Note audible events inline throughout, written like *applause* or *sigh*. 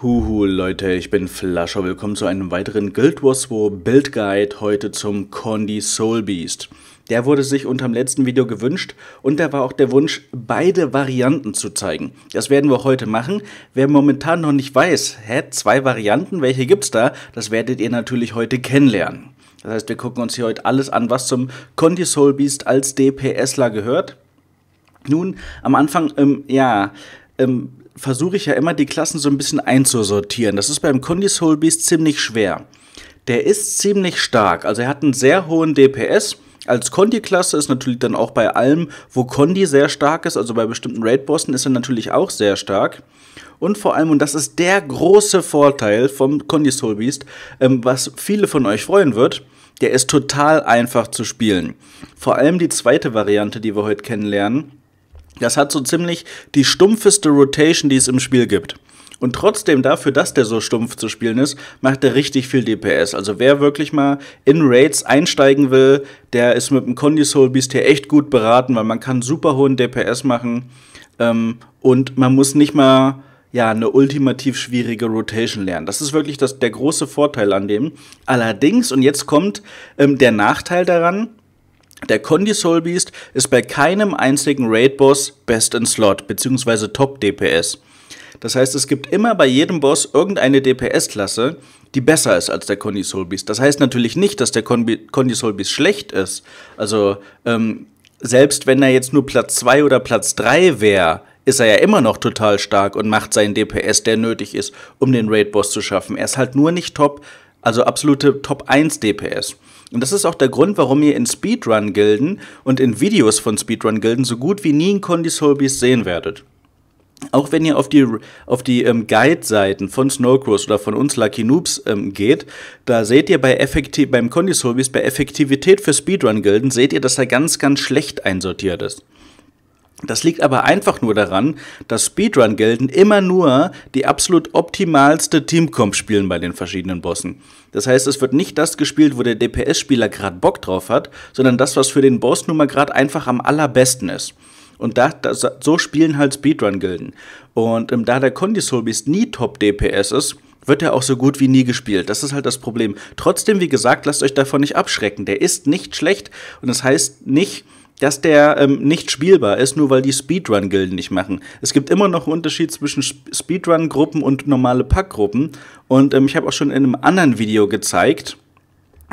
Huhu Leute, ich bin Flascher. Willkommen zu einem weiteren Guild Wars 2 Build Guide heute zum Condi Soul Beast. Der wurde sich unterm letzten Video gewünscht und da war auch der Wunsch, beide Varianten zu zeigen. Das werden wir heute machen. Wer momentan noch nicht weiß, hä, zwei Varianten, welche gibt's da? Das werdet ihr natürlich heute kennenlernen. Das heißt, wir gucken uns hier heute alles an, was zum Condi Soul Beast als DPSler gehört. Nun, am Anfang, ähm, ja, ähm, versuche ich ja immer, die Klassen so ein bisschen einzusortieren. Das ist beim Condis Whole Beast ziemlich schwer. Der ist ziemlich stark, also er hat einen sehr hohen DPS. Als Conti-Klasse ist natürlich dann auch bei allem, wo Condi sehr stark ist, also bei bestimmten Raid-Bossen ist er natürlich auch sehr stark. Und vor allem, und das ist der große Vorteil vom Condi Soul Beast, ähm, was viele von euch freuen wird, der ist total einfach zu spielen. Vor allem die zweite Variante, die wir heute kennenlernen, das hat so ziemlich die stumpfeste Rotation, die es im Spiel gibt. Und trotzdem dafür, dass der so stumpf zu spielen ist, macht er richtig viel DPS. Also wer wirklich mal in Raids einsteigen will, der ist mit dem Condisol Beast hier echt gut beraten, weil man kann super hohen DPS machen ähm, und man muss nicht mal ja, eine ultimativ schwierige Rotation lernen. Das ist wirklich das, der große Vorteil an dem. Allerdings, und jetzt kommt ähm, der Nachteil daran, der Condi Soul Beast ist bei keinem einzigen Raid-Boss Best in Slot bzw. Top DPS. Das heißt, es gibt immer bei jedem Boss irgendeine DPS-Klasse, die besser ist als der Condi Soul Beast. Das heißt natürlich nicht, dass der Condi Soul Beast schlecht ist. Also ähm, selbst wenn er jetzt nur Platz 2 oder Platz 3 wäre, ist er ja immer noch total stark und macht seinen DPS, der nötig ist, um den Raid-Boss zu schaffen. Er ist halt nur nicht top, also absolute Top 1 DPS. Und das ist auch der Grund, warum ihr in Speedrun-Gilden und in Videos von Speedrun-Gilden so gut wie nie ein Condis Hobbys sehen werdet. Auch wenn ihr auf die, auf die ähm, Guide-Seiten von Snowcross oder von uns Lucky Noobs ähm, geht, da seht ihr bei effektiv, beim Condis Hobbys, bei Effektivität für Speedrun-Gilden, seht ihr, dass er ganz, ganz schlecht einsortiert ist. Das liegt aber einfach nur daran, dass Speedrun-Gelden immer nur die absolut optimalste Teamcomp spielen bei den verschiedenen Bossen. Das heißt, es wird nicht das gespielt, wo der DPS-Spieler gerade Bock drauf hat, sondern das, was für den Boss nun mal gerade einfach am allerbesten ist. Und da, das, so spielen halt Speedrun-Gilden. Und ähm, da der Condisolbis nie Top-DPS ist, wird er auch so gut wie nie gespielt. Das ist halt das Problem. Trotzdem, wie gesagt, lasst euch davon nicht abschrecken. Der ist nicht schlecht und das heißt nicht, dass der ähm, nicht spielbar ist, nur weil die Speedrun-Gilden nicht machen. Es gibt immer noch einen Unterschied zwischen Speedrun-Gruppen und normale Packgruppen. Und ähm, ich habe auch schon in einem anderen Video gezeigt,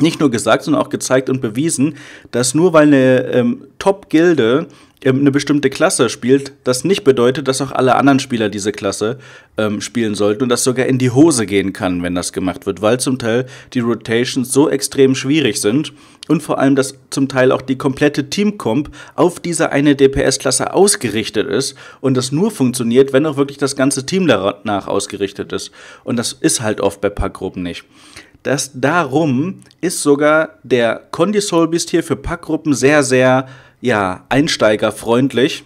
nicht nur gesagt, sondern auch gezeigt und bewiesen, dass nur weil eine ähm, Top-Gilde ähm, eine bestimmte Klasse spielt, das nicht bedeutet, dass auch alle anderen Spieler diese Klasse ähm, spielen sollten und das sogar in die Hose gehen kann, wenn das gemacht wird, weil zum Teil die Rotations so extrem schwierig sind und vor allem, dass zum Teil auch die komplette Teamcomp auf diese eine DPS-Klasse ausgerichtet ist und das nur funktioniert, wenn auch wirklich das ganze Team danach ausgerichtet ist. Und das ist halt oft bei Packgruppen nicht Das darum ist sogar der Condi beast hier für Packgruppen sehr, sehr ja, einsteigerfreundlich,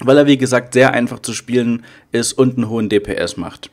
weil er wie gesagt sehr einfach zu spielen ist und einen hohen DPS macht.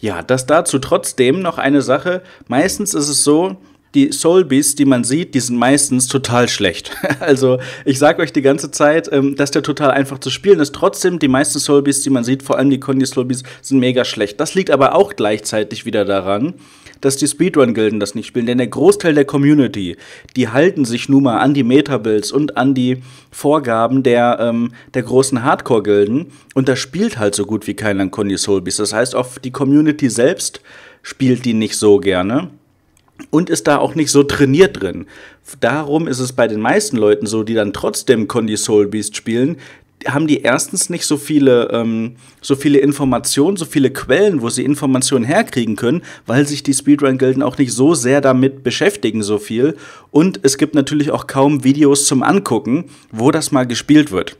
Ja, das dazu trotzdem noch eine Sache. Meistens ist es so, die Soul Beasts, die man sieht, die sind meistens total schlecht. *laughs* also ich sage euch die ganze Zeit, ähm, dass der total einfach zu spielen ist. Trotzdem, die meisten Soul Beasts, die man sieht, vor allem die Condi Soul Beasts, sind mega schlecht. Das liegt aber auch gleichzeitig wieder daran, dass die Speedrun-Gilden das nicht spielen, denn der Großteil der Community, die halten sich nun mal an die Meta-Builds und an die Vorgaben der, ähm, der großen Hardcore-Gilden und da spielt halt so gut wie keiner ein Conny Soulbees. Das heißt, auch die Community selbst spielt die nicht so gerne und ist da auch nicht so trainiert drin. Darum ist es bei den meisten Leuten so, die dann trotzdem Condi Soul Beast spielen, haben die erstens nicht so viele, ähm, so viele Informationen, so viele Quellen, wo sie Informationen herkriegen können, weil sich die Speedrun-Gilden auch nicht so sehr damit beschäftigen, so viel. Und es gibt natürlich auch kaum Videos zum Angucken, wo das mal gespielt wird.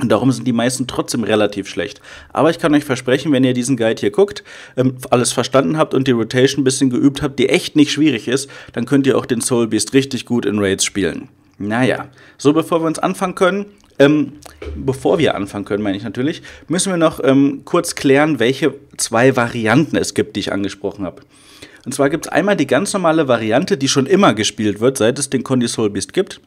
Und darum sind die meisten trotzdem relativ schlecht. Aber ich kann euch versprechen, wenn ihr diesen Guide hier guckt, ähm, alles verstanden habt und die Rotation ein bisschen geübt habt, die echt nicht schwierig ist, dann könnt ihr auch den Soul Beast richtig gut in Raids spielen. Naja, so bevor wir uns anfangen können, ähm, bevor wir anfangen können, meine ich natürlich, müssen wir noch ähm, kurz klären, welche zwei Varianten es gibt, die ich angesprochen habe. Und zwar gibt es einmal die ganz normale Variante, die schon immer gespielt wird, seit es den Condisol Beast gibt,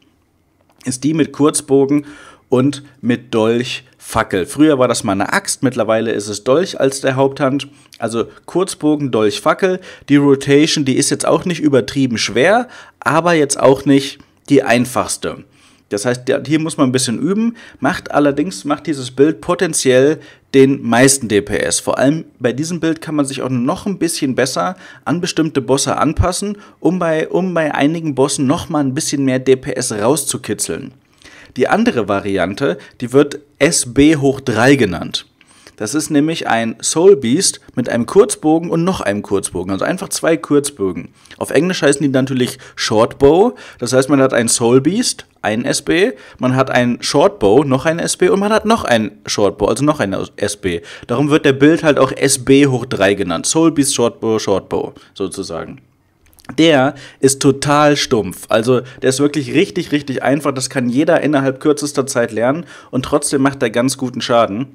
ist die mit Kurzbogen und mit Dolch, Fackel. Früher war das mal eine Axt, mittlerweile ist es Dolch als der Haupthand. Also Kurzbogen, Dolch, Fackel. Die Rotation, die ist jetzt auch nicht übertrieben schwer, aber jetzt auch nicht die einfachste. Das heißt, hier muss man ein bisschen üben, macht allerdings, macht dieses Bild potenziell den meisten DPS. Vor allem bei diesem Bild kann man sich auch noch ein bisschen besser an bestimmte Bosse anpassen, um bei, um bei einigen Bossen nochmal ein bisschen mehr DPS rauszukitzeln. Die andere Variante, die wird SB hoch 3 genannt. Das ist nämlich ein Soul Beast mit einem Kurzbogen und noch einem Kurzbogen. Also einfach zwei Kurzbögen. Auf Englisch heißen die natürlich Shortbow. Das heißt, man hat ein Soul Beast, ein SB, man hat ein Shortbow, noch ein SB und man hat noch ein Shortbow, also noch ein SB. Darum wird der Bild halt auch SB hoch 3 genannt. Soul Beast, Shortbow, Shortbow sozusagen. Der ist total stumpf. Also der ist wirklich richtig, richtig einfach. Das kann jeder innerhalb kürzester Zeit lernen und trotzdem macht er ganz guten Schaden.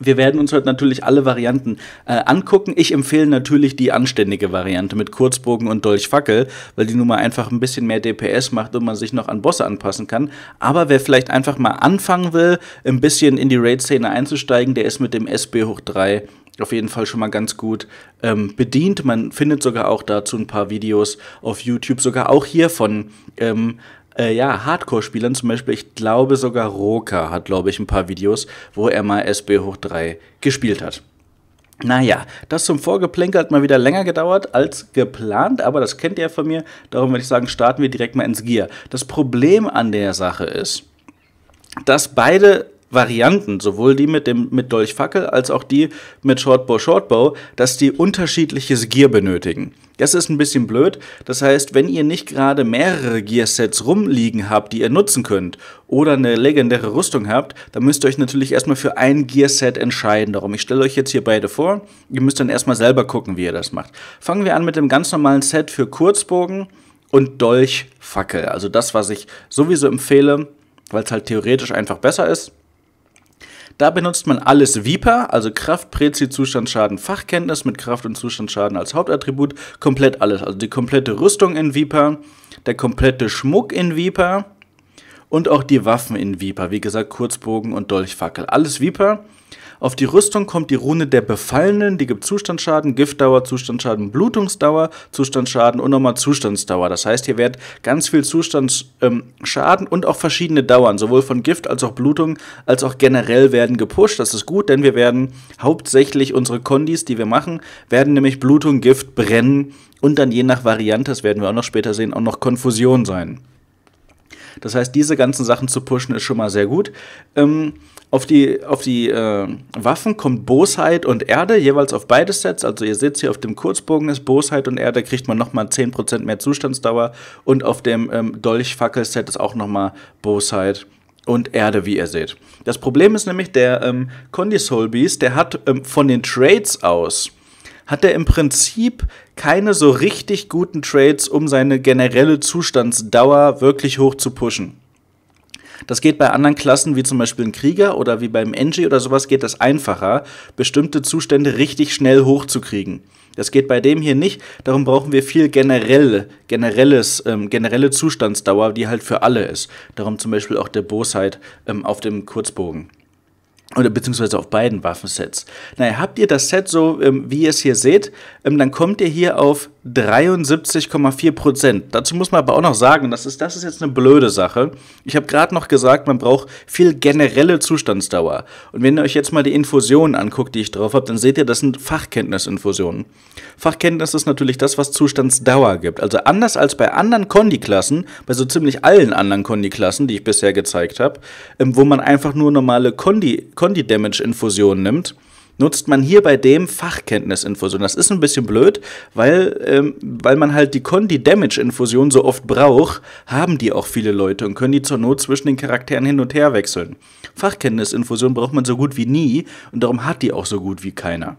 Wir werden uns heute natürlich alle Varianten äh, angucken. Ich empfehle natürlich die anständige Variante mit Kurzbogen und Dolchfackel, weil die nun mal einfach ein bisschen mehr DPS macht und man sich noch an Bosse anpassen kann. Aber wer vielleicht einfach mal anfangen will, ein bisschen in die Raid-Szene einzusteigen, der ist mit dem SB hoch 3 auf jeden Fall schon mal ganz gut ähm, bedient. Man findet sogar auch dazu ein paar Videos auf YouTube, sogar auch hier von ähm, äh, ja, Hardcore-Spielern, zum Beispiel, ich glaube sogar Roka hat, glaube ich, ein paar Videos, wo er mal SB hoch 3 gespielt hat. Naja, das zum Vorgeplänkel hat mal wieder länger gedauert als geplant, aber das kennt ihr ja von mir. Darum würde ich sagen, starten wir direkt mal ins Gear. Das Problem an der Sache ist, dass beide Varianten, sowohl die mit dem mit Dolchfackel als auch die mit Shortbow Shortbow, dass die unterschiedliches Gear benötigen. Das ist ein bisschen blöd. Das heißt, wenn ihr nicht gerade mehrere Gearsets rumliegen habt, die ihr nutzen könnt, oder eine legendäre Rüstung habt, dann müsst ihr euch natürlich erstmal für ein Gearset entscheiden. Darum, ich stelle euch jetzt hier beide vor. Ihr müsst dann erstmal selber gucken, wie ihr das macht. Fangen wir an mit dem ganz normalen Set für Kurzbogen und Dolchfackel. Also das, was ich sowieso empfehle, weil es halt theoretisch einfach besser ist. Da benutzt man alles Viper, also Kraft, Prezi, Zustandsschaden, Fachkenntnis mit Kraft und Zustandsschaden als Hauptattribut. Komplett alles, also die komplette Rüstung in Viper, der komplette Schmuck in Viper und auch die Waffen in Viper. Wie gesagt, Kurzbogen und Dolchfackel. Alles Viper. Auf die Rüstung kommt die Rune der Befallenen, die gibt Zustandsschaden, Giftdauer, Zustandsschaden, Blutungsdauer, Zustandsschaden und nochmal Zustandsdauer. Das heißt, hier wird ganz viel Zustandsschaden ähm, und auch verschiedene Dauern, sowohl von Gift als auch Blutung, als auch generell werden gepusht. Das ist gut, denn wir werden hauptsächlich unsere Kondis, die wir machen, werden nämlich Blutung, Gift, Brennen und dann je nach Variante, das werden wir auch noch später sehen, auch noch Konfusion sein. Das heißt, diese ganzen Sachen zu pushen ist schon mal sehr gut. Ähm, auf die, auf die äh, Waffen kommt Bosheit und Erde, jeweils auf beide Sets. Also ihr seht hier auf dem Kurzbogen ist Bosheit und Erde, kriegt man nochmal 10% mehr Zustandsdauer. Und auf dem ähm, Dolchfackel-Set ist auch nochmal Bosheit und Erde, wie ihr seht. Das Problem ist nämlich, der ähm, Condi Soulbeast, der hat ähm, von den Trades aus hat er im Prinzip keine so richtig guten Trades, um seine generelle Zustandsdauer wirklich hoch zu pushen. Das geht bei anderen Klassen, wie zum Beispiel ein Krieger oder wie beim Engie oder sowas, geht das einfacher, bestimmte Zustände richtig schnell hochzukriegen. Das geht bei dem hier nicht, darum brauchen wir viel generelle, generelles, ähm, generelle Zustandsdauer, die halt für alle ist. Darum zum Beispiel auch der Bosheit ähm, auf dem Kurzbogen oder beziehungsweise auf beiden Waffensets. Naja, habt ihr das Set so, ähm, wie ihr es hier seht, ähm, dann kommt ihr hier auf 73,4 Prozent. Dazu muss man aber auch noch sagen, das ist, das ist jetzt eine blöde Sache. Ich habe gerade noch gesagt, man braucht viel generelle Zustandsdauer. Und wenn ihr euch jetzt mal die Infusionen anguckt, die ich drauf habe, dann seht ihr, das sind Fachkenntnisinfusionen. Fachkenntnis ist natürlich das, was Zustandsdauer gibt. Also anders als bei anderen Kondi-Klassen, bei so ziemlich allen anderen Kondi-Klassen, die ich bisher gezeigt habe, ähm, wo man einfach nur normale Kondi-Damage-Infusionen nimmt, nutzt man hier bei dem Fachkenntnisinfusion. Das ist ein bisschen blöd, weil, ähm, weil man halt die condi damage infusion so oft braucht, haben die auch viele Leute und können die zur Not zwischen den Charakteren hin und her wechseln. Fachkenntnisinfusion braucht man so gut wie nie und darum hat die auch so gut wie keiner.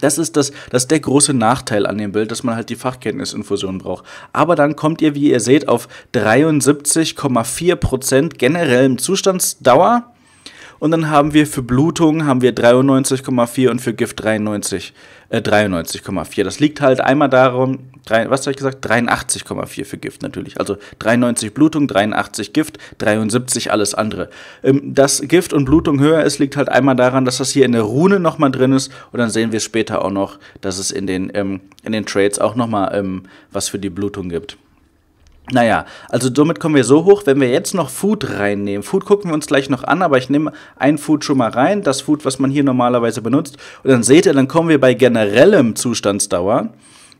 Das ist, das, das ist der große Nachteil an dem Bild, dass man halt die Fachkenntnisinfusion braucht. Aber dann kommt ihr, wie ihr seht, auf 73,4% generellen Zustandsdauer und dann haben wir für Blutung haben wir 93,4 und für Gift 93, äh, 93,4. Das liegt halt einmal darum, drei, was habe ich gesagt? 83,4 für Gift natürlich. Also 93 Blutung, 83 Gift, 73 alles andere. Ähm, dass Gift und Blutung höher ist, liegt halt einmal daran, dass das hier in der Rune nochmal drin ist. Und dann sehen wir später auch noch, dass es in den, ähm, in den Trades auch nochmal ähm, was für die Blutung gibt. Naja, also somit kommen wir so hoch, wenn wir jetzt noch Food reinnehmen. Food gucken wir uns gleich noch an, aber ich nehme ein Food schon mal rein, das Food, was man hier normalerweise benutzt. Und dann seht ihr, dann kommen wir bei generellem Zustandsdauer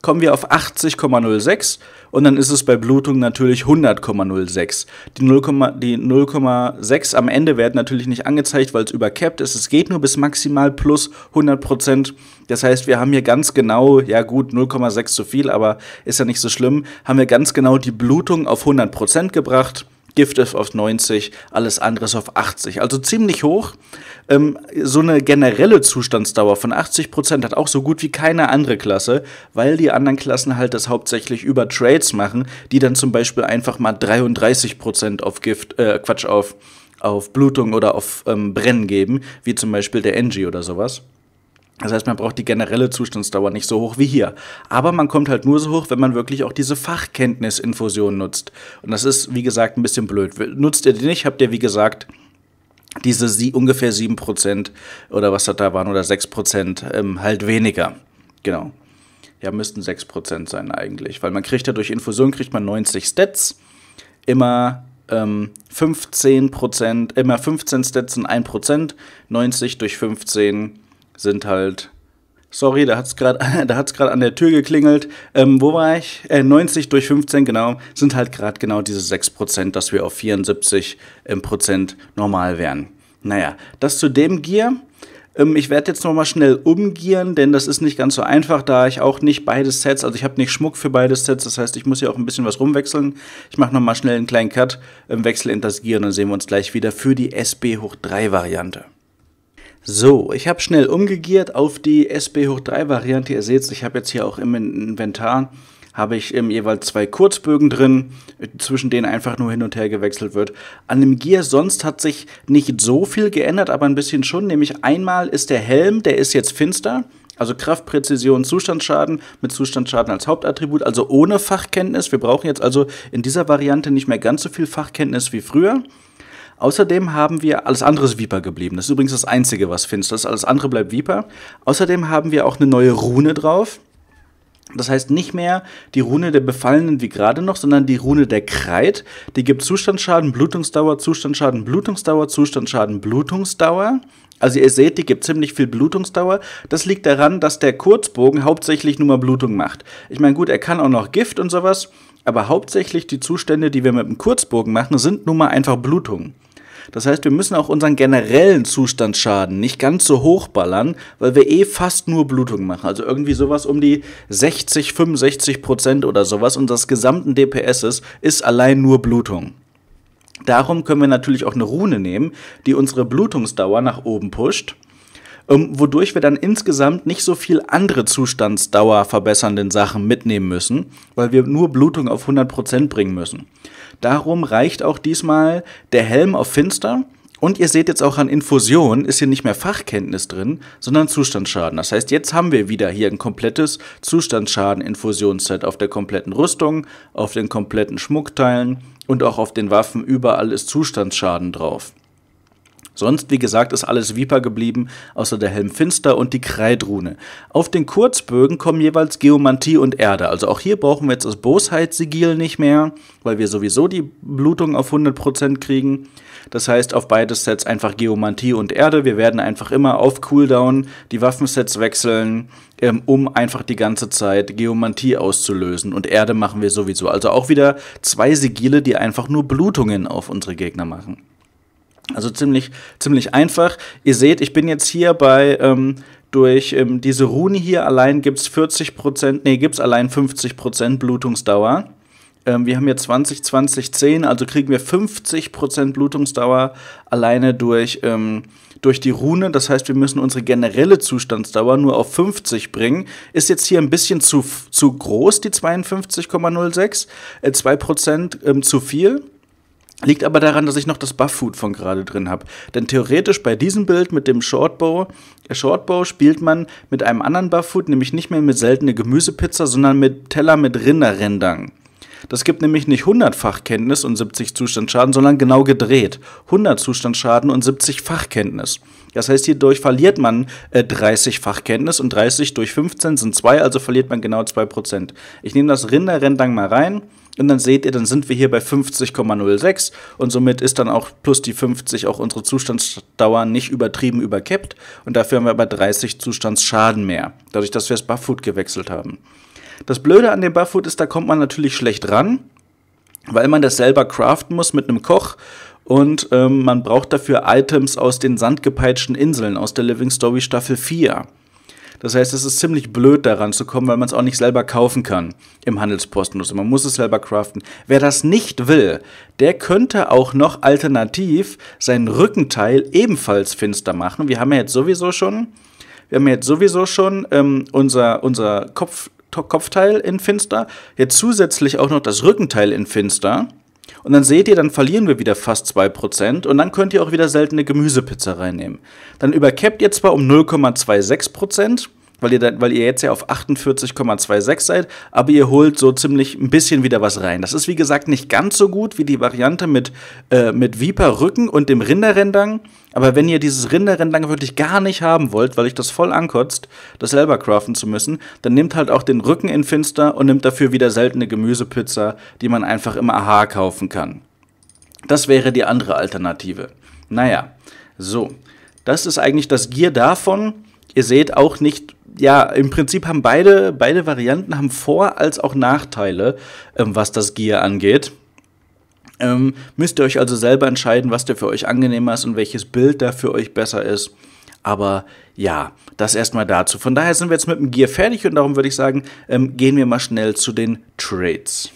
kommen wir auf 80,06 und dann ist es bei Blutung natürlich 100,06. Die 0,6 am Ende werden natürlich nicht angezeigt, weil es übercapped ist. Es geht nur bis maximal plus 100%. Das heißt, wir haben hier ganz genau, ja gut, 0,6 zu viel, aber ist ja nicht so schlimm, haben wir ganz genau die Blutung auf 100% gebracht. Giftef auf 90, alles andere ist auf 80. Also ziemlich hoch. Ähm, so eine generelle Zustandsdauer von 80% hat auch so gut wie keine andere Klasse, weil die anderen Klassen halt das hauptsächlich über Trades machen, die dann zum Beispiel einfach mal 33% auf Gift, äh, Quatsch, auf, auf Blutung oder auf ähm, Brennen geben, wie zum Beispiel der Engie oder sowas. Das heißt, man braucht die generelle Zustandsdauer nicht so hoch wie hier. Aber man kommt halt nur so hoch, wenn man wirklich auch diese Fachkenntnisinfusion nutzt. Und das ist, wie gesagt, ein bisschen blöd. Nutzt ihr die nicht, habt ihr, wie gesagt, diese sie ungefähr 7% oder was das da waren, oder 6% ähm, halt weniger. Genau. Ja, müssten 6% sein eigentlich. Weil man kriegt ja durch Infusion kriegt man 90 Stats. Immer 15 ähm, immer 15 Stats sind 1 90 durch 15 sind halt. Sorry, da hat es gerade an der Tür geklingelt. Ähm, wo war ich? Äh, 90 durch 15, genau, sind halt gerade genau diese 6%, dass wir auf 74% ähm, Prozent normal wären. Naja, das zu dem Gear. Ähm, ich werde jetzt nochmal schnell umgieren, denn das ist nicht ganz so einfach, da ich auch nicht beide Sets, also ich habe nicht Schmuck für beide Sets, das heißt, ich muss ja auch ein bisschen was rumwechseln. Ich mache nochmal schnell einen kleinen Cut, ähm, wechsle in das Gear und dann sehen wir uns gleich wieder für die SB hoch 3 Variante. So, ich habe schnell umgegiert auf die SB hoch 3 Variante. Ihr seht ich habe jetzt hier auch im Inventar habe ich eben ähm, jeweils zwei Kurzbögen drin, äh, zwischen denen einfach nur hin und her gewechselt wird. An dem Gear sonst hat sich nicht so viel geändert, aber ein bisschen schon. Nämlich einmal ist der Helm, der ist jetzt finster. Also Kraft, Präzision, Zustandsschaden mit Zustandsschaden als Hauptattribut, also ohne Fachkenntnis. Wir brauchen jetzt also in dieser Variante nicht mehr ganz so viel Fachkenntnis wie früher. Außerdem haben wir, alles andere ist Viper geblieben. Das ist übrigens das Einzige, was Finster ist. Alles andere bleibt Viper. Außerdem haben wir auch eine neue Rune drauf. Das heißt nicht mehr die Rune der Befallenen wie gerade noch, sondern die Rune der Kreid. Die gibt Zustandsschaden, Blutungsdauer, Zustandsschaden, Blutungsdauer, Zustandsschaden, Blutungsdauer. Also ihr seht, die gibt ziemlich viel Blutungsdauer. Das liegt daran, dass der Kurzbogen hauptsächlich nur mal Blutung macht. Ich meine, gut, er kann auch noch Gift und sowas, aber hauptsächlich die Zustände, die wir mit dem Kurzbogen machen, sind nun mal einfach Blutungen. Das heißt, wir müssen auch unseren generellen Zustandsschaden nicht ganz so hoch ballern, weil wir eh fast nur Blutung machen. Also irgendwie sowas um die 60, 65 Prozent oder sowas unseres gesamten DPSs ist allein nur Blutung. Darum können wir natürlich auch eine Rune nehmen, die unsere Blutungsdauer nach oben pusht ähm, wodurch wir dann insgesamt nicht so viel andere Zustandsdauer verbessernden Sachen mitnehmen müssen, weil wir nur Blutung auf 100% bringen müssen. Darum reicht auch diesmal der Helm auf Finster. Und ihr seht jetzt auch an Infusion ist hier nicht mehr Fachkenntnis drin, sondern Zustandsschaden. Das heißt, jetzt haben wir wieder hier ein komplettes Zustandsschaden-Infusionsset auf der kompletten Rüstung, auf den kompletten Schmuckteilen und auch auf den Waffen. Überall ist Zustandsschaden drauf. Sonst, wie gesagt, ist alles Viper geblieben, außer der Helm Finster und die Kreidrune. Auf den Kurzbögen kommen jeweils Geomantie und Erde. Also auch hier brauchen wir jetzt das Bosheitsigil nicht mehr, weil wir sowieso die Blutung auf 100% kriegen. Das heißt, auf beide Sets einfach Geomantie und Erde. Wir werden einfach immer auf Cooldown die Waffensets wechseln, ähm, um einfach die ganze Zeit Geomantie auszulösen. Und Erde machen wir sowieso. Also auch wieder zwei Sigile, die einfach nur Blutungen auf unsere Gegner machen. Also ziemlich, ziemlich einfach. Ihr seht, ich bin jetzt hier bei ähm, durch ähm, diese Rune hier allein gibt es 40%, nee, gibt es allein 50% Blutungsdauer. Ähm, wir haben hier 20, 20, 10, also kriegen wir 50% Blutungsdauer alleine durch, ähm, durch die Rune. Das heißt, wir müssen unsere generelle Zustandsdauer nur auf 50 bringen. Ist jetzt hier ein bisschen zu, zu groß, die 52,06, äh, 2% ähm, zu viel. Liegt aber daran, dass ich noch das Buff-Food von gerade drin habe. Denn theoretisch bei diesem Bild mit dem Shortbow, äh, Shortbow spielt man mit einem anderen Buff-Food, nämlich nicht mehr mit seltener Gemüsepizza, sondern mit Teller mit Rinderrändern. Das gibt nämlich nicht 100 Fachkenntnis und 70 Zustandsschaden, sondern genau gedreht. 100 Zustandsschaden und 70 Fachkenntnis. Das heißt, hierdurch verliert man äh, 30 Fachkenntnis und 30 durch 15 sind 2, also verliert man genau 2%. Ich nehme das Rinderrendang mal rein. Und dann seht ihr, dann sind wir hier bei 50,06 und somit ist dann auch plus die 50 auch unsere Zustandsdauer nicht übertrieben überkippt. Und dafür haben wir aber 30 Zustandsschaden mehr, dadurch, dass wir das Buffood gewechselt haben. Das Blöde an dem Buffood ist, da kommt man natürlich schlecht ran, weil man das selber craften muss mit einem Koch und ähm, man braucht dafür Items aus den sandgepeitschten Inseln aus der Living Story Staffel 4. Das heißt, es ist ziemlich blöd daran zu kommen, weil man es auch nicht selber kaufen kann im Handelsposten. Also man muss es selber craften. Wer das nicht will, der könnte auch noch alternativ seinen Rückenteil ebenfalls finster machen. Wir haben ja jetzt sowieso schon, wir haben ja jetzt sowieso schon ähm, unser, unser Kopf, Kopfteil in finster. Jetzt zusätzlich auch noch das Rückenteil in finster. Und dann seht ihr, dann verlieren wir wieder fast 2% und dann könnt ihr auch wieder seltene Gemüsepizza reinnehmen. Dann übercappt ihr zwar um 0,26%, weil ihr, dann, weil ihr jetzt ja auf 48,26 seid, aber ihr holt so ziemlich ein bisschen wieder was rein. Das ist wie gesagt nicht ganz so gut wie die Variante mit, äh, mit Viper Rücken und dem Rinderrendang, aber wenn ihr dieses Rinderrendang wirklich gar nicht haben wollt, weil euch das voll ankotzt, das selber craften zu müssen, dann nehmt halt auch den Rücken in Finster und nimmt dafür wieder seltene Gemüsepizza, die man einfach im AHA kaufen kann. Das wäre die andere Alternative. Naja, so. Das ist eigentlich das Gear davon ihr seht auch nicht, ja, im Prinzip haben beide, beide Varianten haben Vor- als auch Nachteile, ähm, was das Gear angeht. Ähm, müsst ihr euch also selber entscheiden, was der für euch angenehmer ist und welches Bild da für euch besser ist. Aber ja, das erstmal dazu. Von daher sind wir jetzt mit dem Gear fertig und darum würde ich sagen, ähm, gehen wir mal schnell zu den Trades.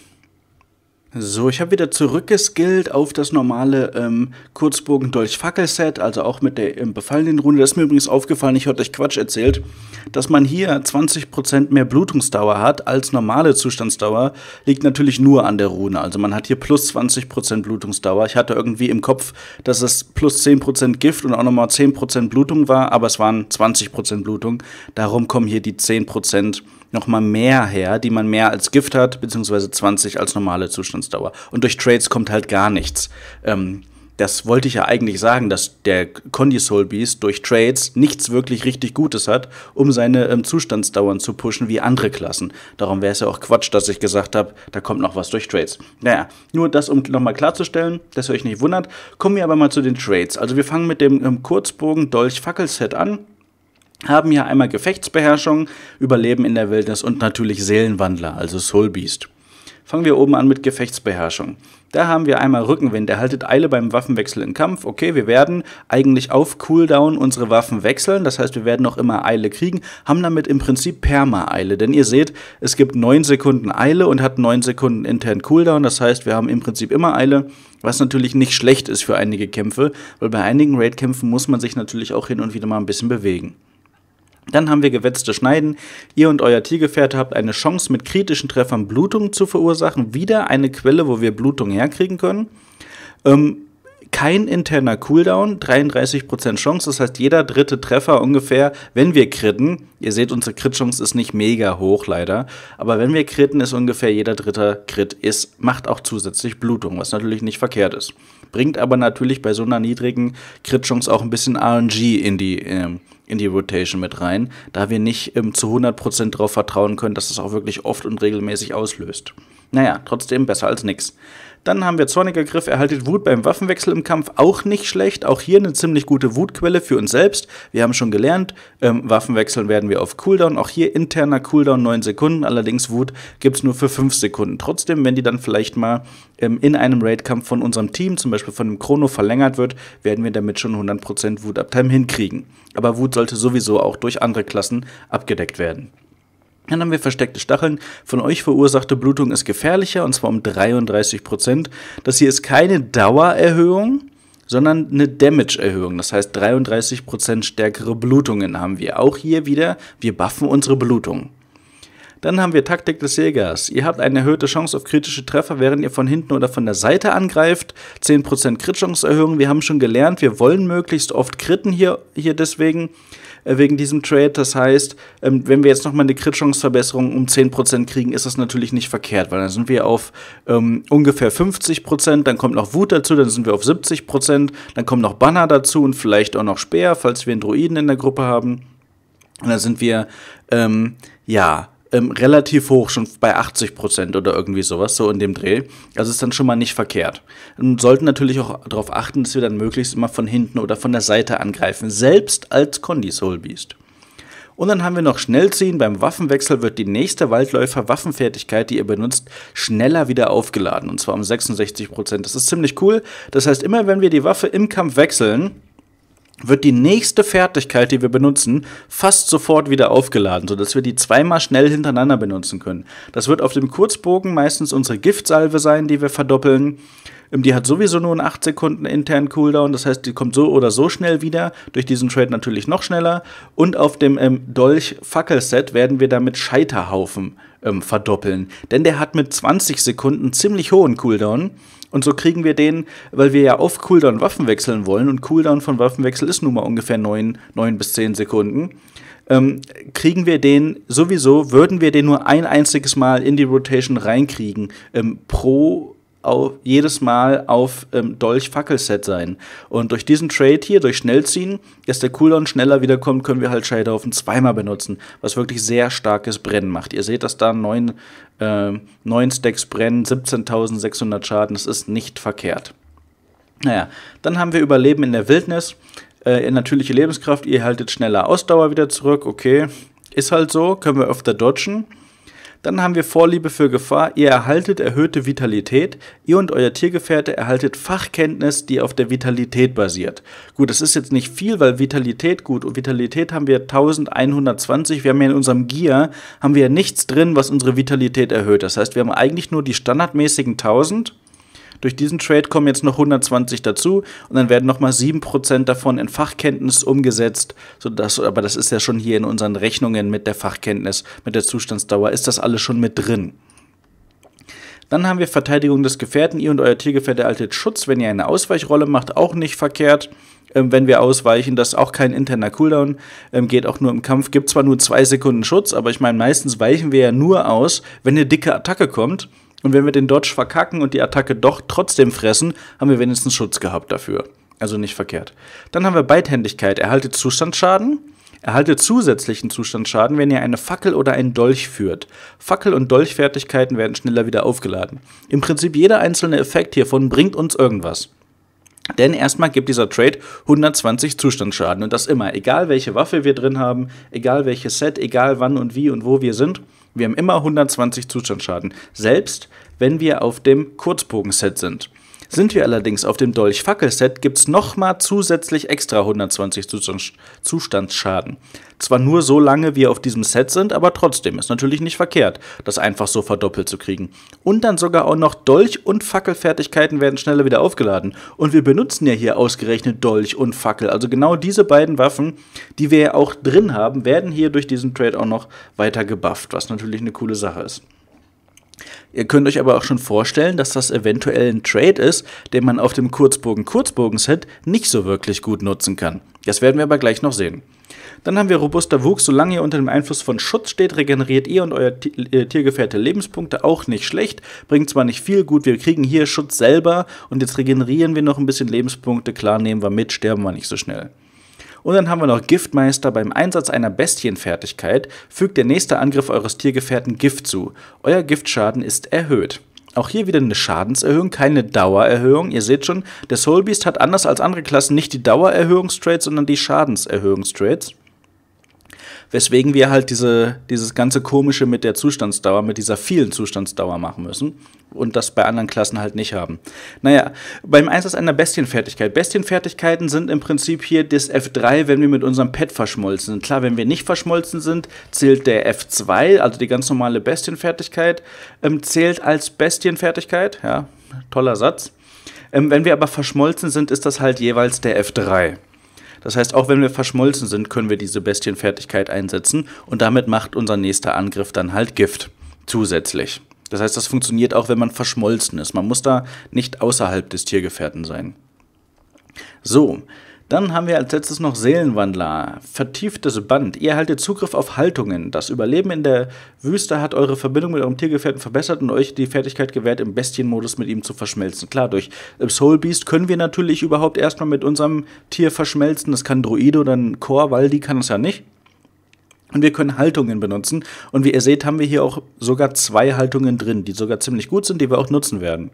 So, ich habe wieder zurückgeskillt auf das normale ähm, Kurzbogen-Dolch-Fackel-Set, also auch mit der ähm, befallenen Runde. Das ist mir übrigens aufgefallen, ich hatte euch Quatsch erzählt, dass man hier 20% mehr Blutungsdauer hat als normale Zustandsdauer, liegt natürlich nur an der Rune. Also man hat hier plus 20% Blutungsdauer. Ich hatte irgendwie im Kopf, dass es plus 10% Gift und auch nochmal 10% Blutung war, aber es waren 20% Blutung. Darum kommen hier die 10% nochmal mehr her, die man mehr als Gift hat, beziehungsweise 20 als normale Zustandsdauer. Und durch Trades kommt halt gar nichts. Ähm, das wollte ich ja eigentlich sagen, dass der Condi Soul Beast durch Trades nichts wirklich richtig Gutes hat, um seine ähm, Zustandsdauern zu pushen wie andere Klassen. Darum wäre es ja auch Quatsch, dass ich gesagt habe, da kommt noch was durch Trades. Naja, nur das, um nochmal klarzustellen, dass ihr euch nicht wundert. Kommen wir aber mal zu den Trades. Also wir fangen mit dem ähm, Kurzbogen Dolch Fackelset an haben hier einmal Gefechtsbeherrschung, Überleben in der Wildnis und natürlich Seelenwandler, also Soul Beast. Fangen wir oben an mit Gefechtsbeherrschung. Da haben wir einmal Rückenwind, erhaltet Eile beim Waffenwechsel im Kampf. Okay, wir werden eigentlich auf Cooldown unsere Waffen wechseln, das heißt, wir werden noch immer Eile kriegen, haben damit im Prinzip Perma-Eile, denn ihr seht, es gibt 9 Sekunden Eile und hat 9 Sekunden intern Cooldown, das heißt, wir haben im Prinzip immer Eile, was natürlich nicht schlecht ist für einige Kämpfe, weil bei einigen Raid-Kämpfen muss man sich natürlich auch hin und wieder mal ein bisschen bewegen. Dann haben wir gewetzte Schneiden. Ihr und euer Tiergefährte habt eine Chance, mit kritischen Treffern Blutung zu verursachen. Wieder eine Quelle, wo wir Blutung herkriegen können. Ähm, kein interner Cooldown, 33% Chance. Das heißt, jeder dritte Treffer ungefähr, wenn wir kritten, ihr seht, unsere Crit-Chance ist nicht mega hoch leider, aber wenn wir kritten, ist ungefähr jeder dritte Crit ist, macht auch zusätzlich Blutung, was natürlich nicht verkehrt ist. Bringt aber natürlich bei so einer niedrigen Crit-Chance auch ein bisschen RNG in die, ähm, in die Rotation mit rein, da wir nicht ähm, zu 100% darauf vertrauen können, dass es auch wirklich oft und regelmäßig auslöst. Naja, trotzdem besser als nichts. Dann haben wir Zorniger Griff, erhaltet Wut beim Waffenwechsel im Kampf, auch nicht schlecht. Auch hier eine ziemlich gute Wutquelle für uns selbst. Wir haben schon gelernt, ähm, Waffenwechseln werden wir auf Cooldown. Auch hier interner Cooldown 9 Sekunden, allerdings Wut gibt es nur für 5 Sekunden. Trotzdem, wenn die dann vielleicht mal ähm, in einem Raidkampf von unserem Team, zum Beispiel von dem Chrono, verlängert wird, werden wir damit schon 100% Wut-Uptime hinkriegen. Aber Wut sollte sowieso auch durch andere Klassen abgedeckt werden. Dann haben wir versteckte Stacheln. Von euch verursachte Blutung ist gefährlicher und zwar um 33 Das hier ist keine Dauererhöhung, sondern eine Damage-Erhöhung. Das heißt, 33% stärkere Blutungen haben wir. Auch hier wieder, wir buffen unsere Blutung. Dann haben wir Taktik des Jägers. Ihr habt eine erhöhte Chance auf kritische Treffer, während ihr von hinten oder von der Seite angreift. 10% Crit-Chance-Erhöhung. Wir haben schon gelernt, wir wollen möglichst oft Kritten hier, hier deswegen. Äh, wegen diesem Trade. Das heißt, ähm, wenn wir jetzt nochmal eine Crit-Chance-Verbesserung um 10% kriegen, ist das natürlich nicht verkehrt, weil dann sind wir auf ähm, ungefähr 50%, dann kommt noch Wut dazu, dann sind wir auf 70%, dann kommt noch Banner dazu und vielleicht auch noch Speer, falls wir einen Druiden in der Gruppe haben. Und dann sind wir, ähm, ja, ähm, relativ hoch, schon bei 80 Prozent oder irgendwie sowas, so in dem Dreh. Also ist dann schon mal nicht verkehrt. Und sollten natürlich auch darauf achten, dass wir dann möglichst immer von hinten oder von der Seite angreifen, selbst als Condi Soul Beast. Und dann haben wir noch Schnellziehen. Beim Waffenwechsel wird die nächste Waldläufer-Waffenfertigkeit, die ihr benutzt, schneller wieder aufgeladen. Und zwar um 66%. Das ist ziemlich cool. Das heißt, immer wenn wir die Waffe im Kampf wechseln, wird die nächste Fertigkeit, die wir benutzen, fast sofort wieder aufgeladen, sodass wir die zweimal schnell hintereinander benutzen können. Das wird auf dem Kurzbogen meistens unsere Giftsalve sein, die wir verdoppeln. Ähm, die hat sowieso nur einen 8 Sekunden internen Cooldown, das heißt, die kommt so oder so schnell wieder, durch diesen Trade natürlich noch schneller. Und auf dem ähm, dolch set werden wir damit Scheiterhaufen ähm, verdoppeln, denn der hat mit 20 Sekunden ziemlich hohen Cooldown. Und so kriegen wir den, weil wir ja auf Cooldown Waffen wechseln wollen und Cooldown von Waffenwechsel ist nun mal ungefähr 9, 9 bis 10 Sekunden. Ähm, kriegen wir den sowieso, würden wir den nur ein einziges Mal in die Rotation reinkriegen ähm, pro auf, jedes Mal auf ähm, Dolch-Fackelset sein. Und durch diesen Trade hier, durch Schnellziehen, dass der Cooldown schneller wiederkommt, können wir halt Scheiterhaufen zweimal benutzen, was wirklich sehr starkes Brennen macht. Ihr seht, dass da neun, äh, neun Stacks brennen, 17.600 Schaden, das ist nicht verkehrt. Naja, dann haben wir Überleben in der Wildnis, äh, natürliche Lebenskraft, ihr haltet schneller Ausdauer wieder zurück, okay, ist halt so, können wir öfter dodgen. Dann haben wir Vorliebe für Gefahr. Ihr erhaltet erhöhte Vitalität. Ihr und euer Tiergefährte erhaltet Fachkenntnis, die auf der Vitalität basiert. Gut, das ist jetzt nicht viel, weil Vitalität, gut, und Vitalität haben wir 1120. Wir haben ja in unserem Gear, haben wir ja nichts drin, was unsere Vitalität erhöht. Das heißt, wir haben eigentlich nur die standardmäßigen 1000 durch diesen Trade kommen jetzt noch 120 dazu und dann werden nochmal 7% davon in Fachkenntnis umgesetzt. Sodass, aber das ist ja schon hier in unseren Rechnungen mit der Fachkenntnis, mit der Zustandsdauer, ist das alles schon mit drin. Dann haben wir Verteidigung des Gefährten. Ihr und euer Tiergefährte erhaltet Schutz, wenn ihr eine Ausweichrolle macht, auch nicht verkehrt. Ähm, wenn wir ausweichen, das ist auch kein interner Cooldown, ähm, geht auch nur im Kampf. Gibt zwar nur zwei Sekunden Schutz, aber ich meine, meistens weichen wir ja nur aus, wenn eine dicke Attacke kommt. Und wenn wir den Dodge verkacken und die Attacke doch trotzdem fressen, haben wir wenigstens Schutz gehabt dafür. Also nicht verkehrt. Dann haben wir Beidhändigkeit. Erhaltet Zustandsschaden. Erhaltet zusätzlichen Zustandsschaden, wenn ihr eine Fackel oder einen Dolch führt. Fackel- und Dolchfertigkeiten werden schneller wieder aufgeladen. Im Prinzip jeder einzelne Effekt hiervon bringt uns irgendwas. Denn erstmal gibt dieser Trade 120 Zustandsschaden und das immer, egal welche Waffe wir drin haben, egal welches Set, egal wann und wie und wo wir sind. Wir haben immer 120 Zustandsschaden, selbst wenn wir auf dem Kurzbogenset sind. Sind wir allerdings auf dem Dolch-Fackel-Set, gibt es nochmal zusätzlich extra 120 Zustandsschaden. Zwar nur so lange wie wir auf diesem Set sind, aber trotzdem ist natürlich nicht verkehrt, das einfach so verdoppelt zu kriegen. Und dann sogar auch noch Dolch und Fackelfertigkeiten werden schneller wieder aufgeladen. Und wir benutzen ja hier ausgerechnet Dolch und Fackel. Also genau diese beiden Waffen, die wir ja auch drin haben, werden hier durch diesen Trade auch noch weiter gebufft, was natürlich eine coole Sache ist. Ihr könnt euch aber auch schon vorstellen, dass das eventuell ein Trade ist, den man auf dem Kurzbogen-Kurzbogen-Set nicht so wirklich gut nutzen kann. Das werden wir aber gleich noch sehen. Dann haben wir robuster Wuchs. Solange ihr unter dem Einfluss von Schutz steht, regeneriert ihr und euer äh, Tiergefährte Lebenspunkte auch nicht schlecht. Bringt zwar nicht viel gut, wir kriegen hier Schutz selber und jetzt regenerieren wir noch ein bisschen Lebenspunkte. Klar, nehmen wir mit, sterben wir nicht so schnell. Und dann haben wir noch Giftmeister. Beim Einsatz einer Bestienfertigkeit fügt der nächste Angriff eures Tiergefährten Gift zu. Euer Giftschaden ist erhöht. Auch hier wieder eine Schadenserhöhung, keine Dauererhöhung. Ihr seht schon, der Soulbeast hat anders als andere Klassen nicht die Dauererhöhungstraits, sondern die Schadenserhöhungstraits weswegen wir halt diese, dieses ganze Komische mit der Zustandsdauer, mit dieser vielen Zustandsdauer machen müssen und das bei anderen Klassen halt nicht haben. Naja, beim Einsatz einer Bestienfertigkeit. Bestienfertigkeiten sind im Prinzip hier das F3, wenn wir mit unserem Pad verschmolzen sind. Klar, wenn wir nicht verschmolzen sind, zählt der F2, also die ganz normale Bestienfertigkeit, ähm, zählt als Bestienfertigkeit. Ja, toller Satz. Ähm, wenn wir aber verschmolzen sind, ist das halt jeweils der F3. Das heißt, auch wenn wir verschmolzen sind, können wir diese Bestienfertigkeit einsetzen und damit macht unser nächster Angriff dann halt Gift zusätzlich. Das heißt, das funktioniert auch, wenn man verschmolzen ist. Man muss da nicht außerhalb des Tiergefährten sein. So, dann haben wir als letztes noch Seelenwandler, vertieftes Band. Ihr erhaltet Zugriff auf Haltungen. Das Überleben in der Wüste hat eure Verbindung mit eurem Tiergefährten verbessert und euch die Fertigkeit gewährt, im Bestienmodus mit ihm zu verschmelzen. Klar, durch Soul Beast können wir natürlich überhaupt erstmal mit unserem Tier verschmelzen. Das kann Druide oder ein Chor, weil die kann es ja nicht. Und wir können Haltungen benutzen. Und wie ihr seht, haben wir hier auch sogar zwei Haltungen drin, die sogar ziemlich gut sind, die wir auch nutzen werden.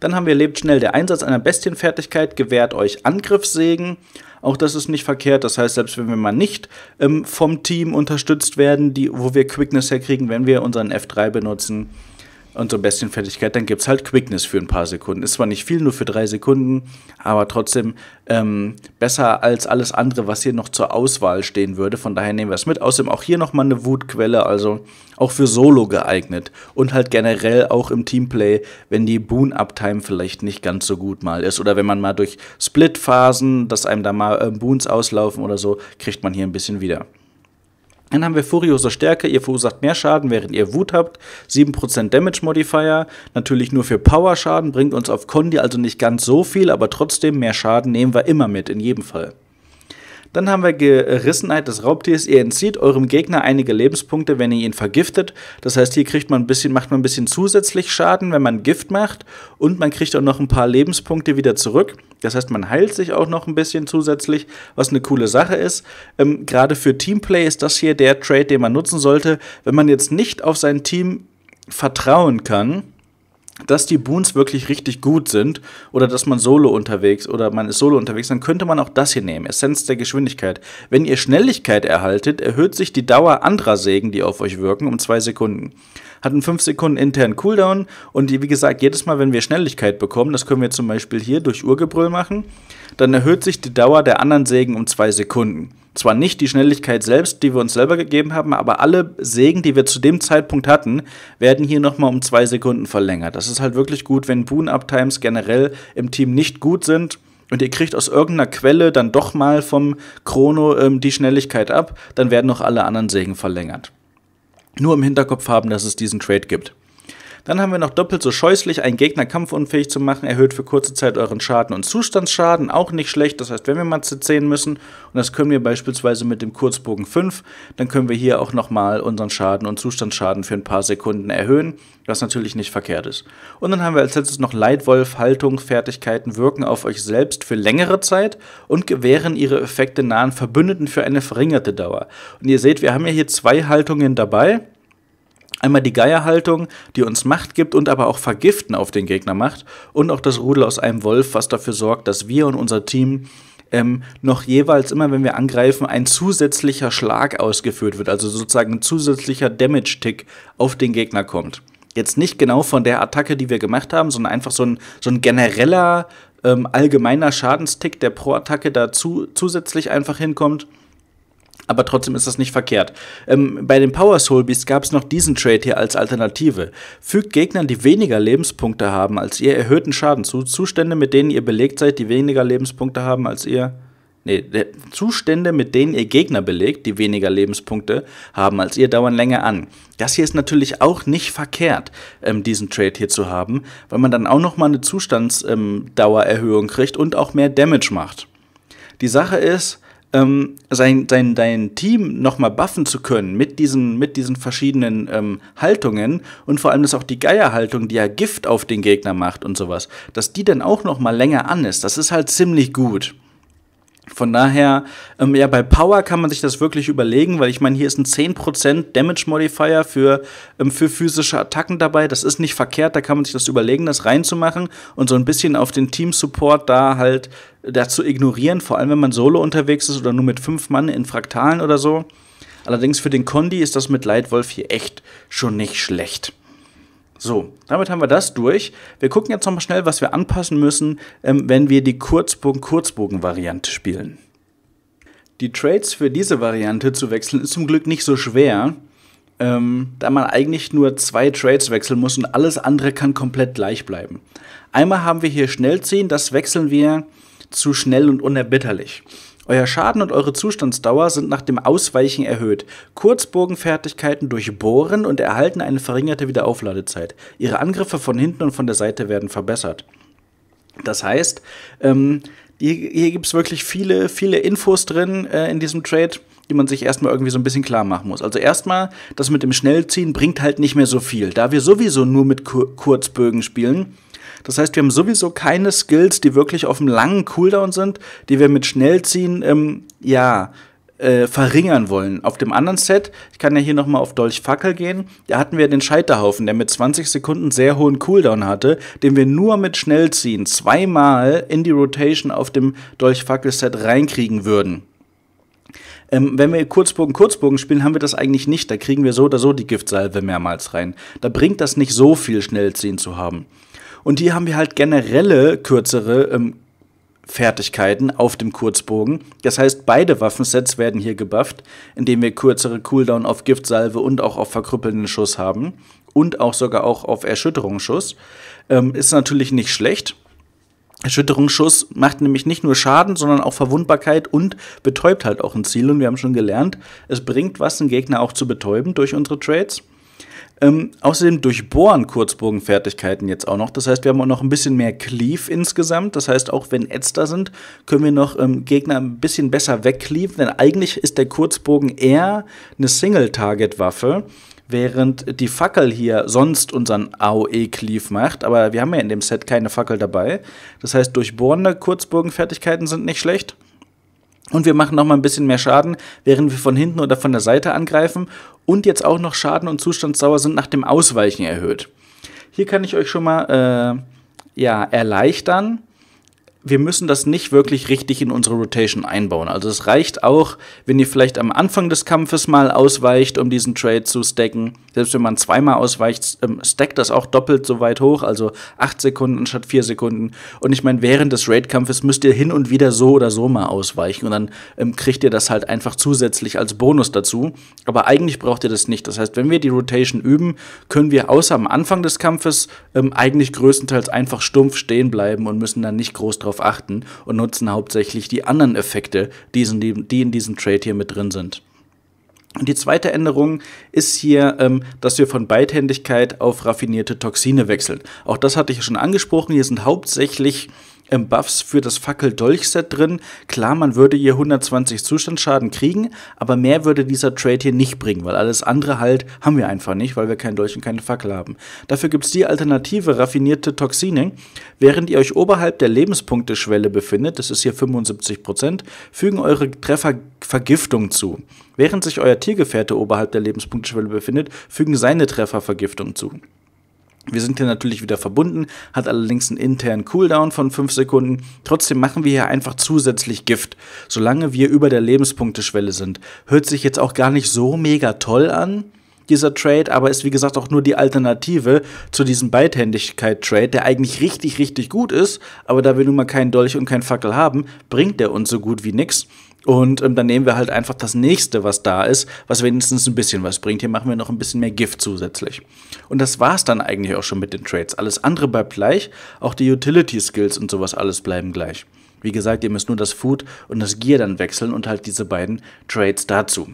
Dann haben wir lebt schnell. Der Einsatz einer Bestienfertigkeit gewährt euch Angriffssägen. Auch das ist nicht verkehrt. Das heißt, selbst wenn wir mal nicht ähm, vom Team unterstützt werden, die, wo wir Quickness herkriegen, wenn wir unseren F3 benutzen, und so ein bisschen Fertigkeit, dann gibt es halt Quickness für ein paar Sekunden. Ist zwar nicht viel, nur für drei Sekunden, aber trotzdem ähm, besser als alles andere, was hier noch zur Auswahl stehen würde. Von daher nehmen wir es mit. Außerdem auch hier nochmal eine Wutquelle, also auch für Solo geeignet. Und halt generell auch im Teamplay, wenn die Boon-Uptime vielleicht nicht ganz so gut mal ist. Oder wenn man mal durch Split-Phasen, dass einem da mal äh, Boons auslaufen oder so, kriegt man hier ein bisschen wieder. Dann haben wir Furioser Stärke, ihr verursacht mehr Schaden, während ihr Wut habt. 7% Damage Modifier, natürlich nur für Power-Schaden, bringt uns auf Kondi also nicht ganz so viel, aber trotzdem mehr Schaden nehmen wir immer mit, in jedem Fall. Dann haben wir Gerissenheit des Raubtiers. Ihr entzieht eurem Gegner einige Lebenspunkte, wenn ihr ihn vergiftet. Das heißt, hier kriegt man ein bisschen, macht man ein bisschen zusätzlich Schaden, wenn man Gift macht. Und man kriegt auch noch ein paar Lebenspunkte wieder zurück. Das heißt, man heilt sich auch noch ein bisschen zusätzlich, was eine coole Sache ist. Ähm, Gerade für Teamplay ist das hier der Trade, den man nutzen sollte. Wenn man jetzt nicht auf sein Team vertrauen kann, dass die Boons wirklich richtig gut sind oder dass man solo unterwegs oder man ist solo unterwegs, dann könnte man auch das hier nehmen, Essenz der Geschwindigkeit. Wenn ihr Schnelligkeit erhaltet, erhöht sich die Dauer anderer Segen, die auf euch wirken, um zwei Sekunden. Hat einen 5 Sekunden internen Cooldown und wie gesagt, jedes Mal, wenn wir Schnelligkeit bekommen, das können wir zum Beispiel hier durch Urgebrüll machen, dann erhöht sich die Dauer der anderen Segen um zwei Sekunden zwar nicht die Schnelligkeit selbst, die wir uns selber gegeben haben, aber alle Sägen, die wir zu dem Zeitpunkt hatten, werden hier nochmal um zwei Sekunden verlängert. Das ist halt wirklich gut, wenn Boon-Uptimes generell im Team nicht gut sind und ihr kriegt aus irgendeiner Quelle dann doch mal vom Chrono ähm, die Schnelligkeit ab, dann werden noch alle anderen Sägen verlängert. Nur im Hinterkopf haben, dass es diesen Trade gibt. Dann haben wir noch doppelt so scheußlich, einen Gegner kampfunfähig zu machen, erhöht für kurze Zeit euren Schaden und Zustandsschaden, auch nicht schlecht. Das heißt, wenn wir mal zu 10 müssen, und das können wir beispielsweise mit dem Kurzbogen 5, dann können wir hier auch nochmal unseren Schaden und Zustandsschaden für ein paar Sekunden erhöhen, was natürlich nicht verkehrt ist. Und dann haben wir als letztes noch Leitwolf, Haltung, Fertigkeiten wirken auf euch selbst für längere Zeit und gewähren ihre Effekte nahen Verbündeten für eine verringerte Dauer. Und ihr seht, wir haben ja hier zwei Haltungen dabei. Einmal die Geierhaltung, die uns Macht gibt und aber auch Vergiften auf den Gegner macht. Und auch das Rudel aus einem Wolf, was dafür sorgt, dass wir und unser Team ähm, noch jeweils immer, wenn wir angreifen, ein zusätzlicher Schlag ausgeführt wird. Also sozusagen ein zusätzlicher Damage-Tick auf den Gegner kommt. Jetzt nicht genau von der Attacke, die wir gemacht haben, sondern einfach so ein, so ein genereller, ähm, allgemeiner Schadenstick, der pro Attacke dazu zusätzlich einfach hinkommt aber trotzdem ist das nicht verkehrt. Ähm, bei den Power Soul Beasts gab es noch diesen Trade hier als Alternative. Fügt Gegnern, die weniger Lebenspunkte haben als ihr, erhöhten Schaden zu. Zustände, mit denen ihr belegt seid, die weniger Lebenspunkte haben als ihr. Nee, Zustände, mit denen ihr Gegner belegt, die weniger Lebenspunkte haben als ihr, dauern länger an. Das hier ist natürlich auch nicht verkehrt, ähm, diesen Trade hier zu haben, weil man dann auch nochmal eine Zustandsdauererhöhung ähm, kriegt und auch mehr Damage macht. Die Sache ist, ähm, sein, sein, dein Team nochmal buffen zu können mit diesen, mit diesen verschiedenen ähm, Haltungen und vor allem, dass auch die Geierhaltung, die ja Gift auf den Gegner macht und sowas, dass die dann auch nochmal länger an ist, das ist halt ziemlich gut. Von daher, ähm, ja, bei Power kann man sich das wirklich überlegen, weil ich meine, hier ist ein 10% Damage Modifier für, ähm, für physische Attacken dabei. Das ist nicht verkehrt, da kann man sich das überlegen, das reinzumachen und so ein bisschen auf den Team-Support da halt äh, dazu ignorieren, vor allem wenn man solo unterwegs ist oder nur mit fünf Mann in Fraktalen oder so. Allerdings für den Kondi ist das mit Lightwolf hier echt schon nicht schlecht. So, damit haben wir das durch. Wir gucken jetzt nochmal schnell, was wir anpassen müssen, ähm, wenn wir die Kurzbogen-Kurzbogen-Variante spielen. Die Trades für diese Variante zu wechseln ist zum Glück nicht so schwer, ähm, da man eigentlich nur zwei Trades wechseln muss und alles andere kann komplett gleich bleiben. Einmal haben wir hier Schnellziehen, das wechseln wir zu schnell und unerbitterlich. Euer Schaden und eure Zustandsdauer sind nach dem Ausweichen erhöht. Kurzbogenfertigkeiten durchbohren und erhalten eine verringerte Wiederaufladezeit. Ihre Angriffe von hinten und von der Seite werden verbessert. Das heißt, ähm, hier, hier gibt es wirklich viele, viele Infos drin äh, in diesem Trade, die man sich erstmal irgendwie so ein bisschen klar machen muss. Also erstmal, das mit dem Schnellziehen bringt halt nicht mehr so viel. Da wir sowieso nur mit Kur Kurzbögen spielen, das heißt, wir haben sowieso keine Skills, die wirklich auf einem langen Cooldown sind, die wir mit Schnellziehen, ähm, ja, äh, verringern wollen. Auf dem anderen Set, ich kann ja hier nochmal auf Dolch Fackel gehen, da hatten wir den Scheiterhaufen, der mit 20 Sekunden sehr hohen Cooldown hatte, den wir nur mit Schnellziehen zweimal in die Rotation auf dem Dolch Fackel Set reinkriegen würden. Ähm, wenn wir Kurzbogen, Kurzbogen spielen, haben wir das eigentlich nicht. Da kriegen wir so oder so die Giftsalve mehrmals rein. Da bringt das nicht so viel Schnellziehen zu haben. Und hier haben wir halt generelle kürzere ähm, Fertigkeiten auf dem Kurzbogen. Das heißt, beide Waffensets werden hier gebufft, indem wir kürzere Cooldown auf Giftsalve und auch auf verkrüppelnden Schuss haben. Und auch sogar auch auf Erschütterungsschuss. Ähm, ist natürlich nicht schlecht. Erschütterungsschuss macht nämlich nicht nur Schaden, sondern auch Verwundbarkeit und betäubt halt auch ein Ziel. Und wir haben schon gelernt, es bringt was, einen Gegner auch zu betäuben durch unsere Trades. Ähm, außerdem durchbohren Kurzbogenfertigkeiten jetzt auch noch. Das heißt, wir haben auch noch ein bisschen mehr Cleave insgesamt. Das heißt, auch wenn Ads da sind, können wir noch ähm, Gegner ein bisschen besser wegcleaven, denn eigentlich ist der Kurzbogen eher eine Single-Target-Waffe während die Fackel hier sonst unseren AOE-Cleave macht. Aber wir haben ja in dem Set keine Fackel dabei. Das heißt, durchbohrende Kurzbogenfertigkeiten sind nicht schlecht. Und wir machen nochmal ein bisschen mehr Schaden, während wir von hinten oder von der Seite angreifen. Und jetzt auch noch Schaden und Zustandsdauer sind nach dem Ausweichen erhöht. Hier kann ich euch schon mal äh, ja, erleichtern, wir müssen das nicht wirklich richtig in unsere Rotation einbauen. Also es reicht auch, wenn ihr vielleicht am Anfang des Kampfes mal ausweicht, um diesen Trade zu stacken. Selbst wenn man zweimal ausweicht, ähm, stackt das auch doppelt so weit hoch, also 8 Sekunden statt 4 Sekunden. Und ich meine, während des Raid-Kampfes müsst ihr hin und wieder so oder so mal ausweichen und dann ähm, kriegt ihr das halt einfach zusätzlich als Bonus dazu. Aber eigentlich braucht ihr das nicht. Das heißt, wenn wir die Rotation üben, können wir außer am Anfang des Kampfes ähm, eigentlich größtenteils einfach stumpf stehen bleiben und müssen dann nicht groß drauf darauf achten und nutzen hauptsächlich die anderen Effekte, die in diesem Trade hier mit drin sind. Und die zweite Änderung ist hier, ähm, dass wir von Beidhändigkeit auf raffinierte Toxine wechseln. Auch das hatte ich schon angesprochen. Hier sind hauptsächlich im Buffs für das Fackel-Dolch-Set drin. Klar, man würde hier 120 Zustandsschaden kriegen, aber mehr würde dieser Trade hier nicht bringen, weil alles andere halt haben wir einfach nicht, weil wir keinen Dolch und keine Fackel haben. Dafür gibt es die Alternative raffinierte Toxine. Während ihr euch oberhalb der Lebenspunkteschwelle befindet, das ist hier 75%, fügen eure Treffer Vergiftung zu. Während sich euer Tiergefährte oberhalb der Lebenspunkteschwelle befindet, fügen seine Treffer Vergiftung zu. Wir sind hier natürlich wieder verbunden, hat allerdings einen internen Cooldown von 5 Sekunden. Trotzdem machen wir hier einfach zusätzlich Gift, solange wir über der Lebenspunkteschwelle sind. Hört sich jetzt auch gar nicht so mega toll an, dieser Trade, aber ist wie gesagt auch nur die Alternative zu diesem Beidhändigkeit-Trade, der eigentlich richtig, richtig gut ist, aber da wir nun mal keinen Dolch und keinen Fackel haben, bringt der uns so gut wie nichts. Und ähm, dann nehmen wir halt einfach das nächste, was da ist, was wenigstens ein bisschen was bringt. Hier machen wir noch ein bisschen mehr Gift zusätzlich. Und das war's dann eigentlich auch schon mit den Trades. Alles andere bleibt gleich, auch die Utility Skills und sowas alles bleiben gleich. Wie gesagt, ihr müsst nur das Food und das Gear dann wechseln und halt diese beiden Trades dazu.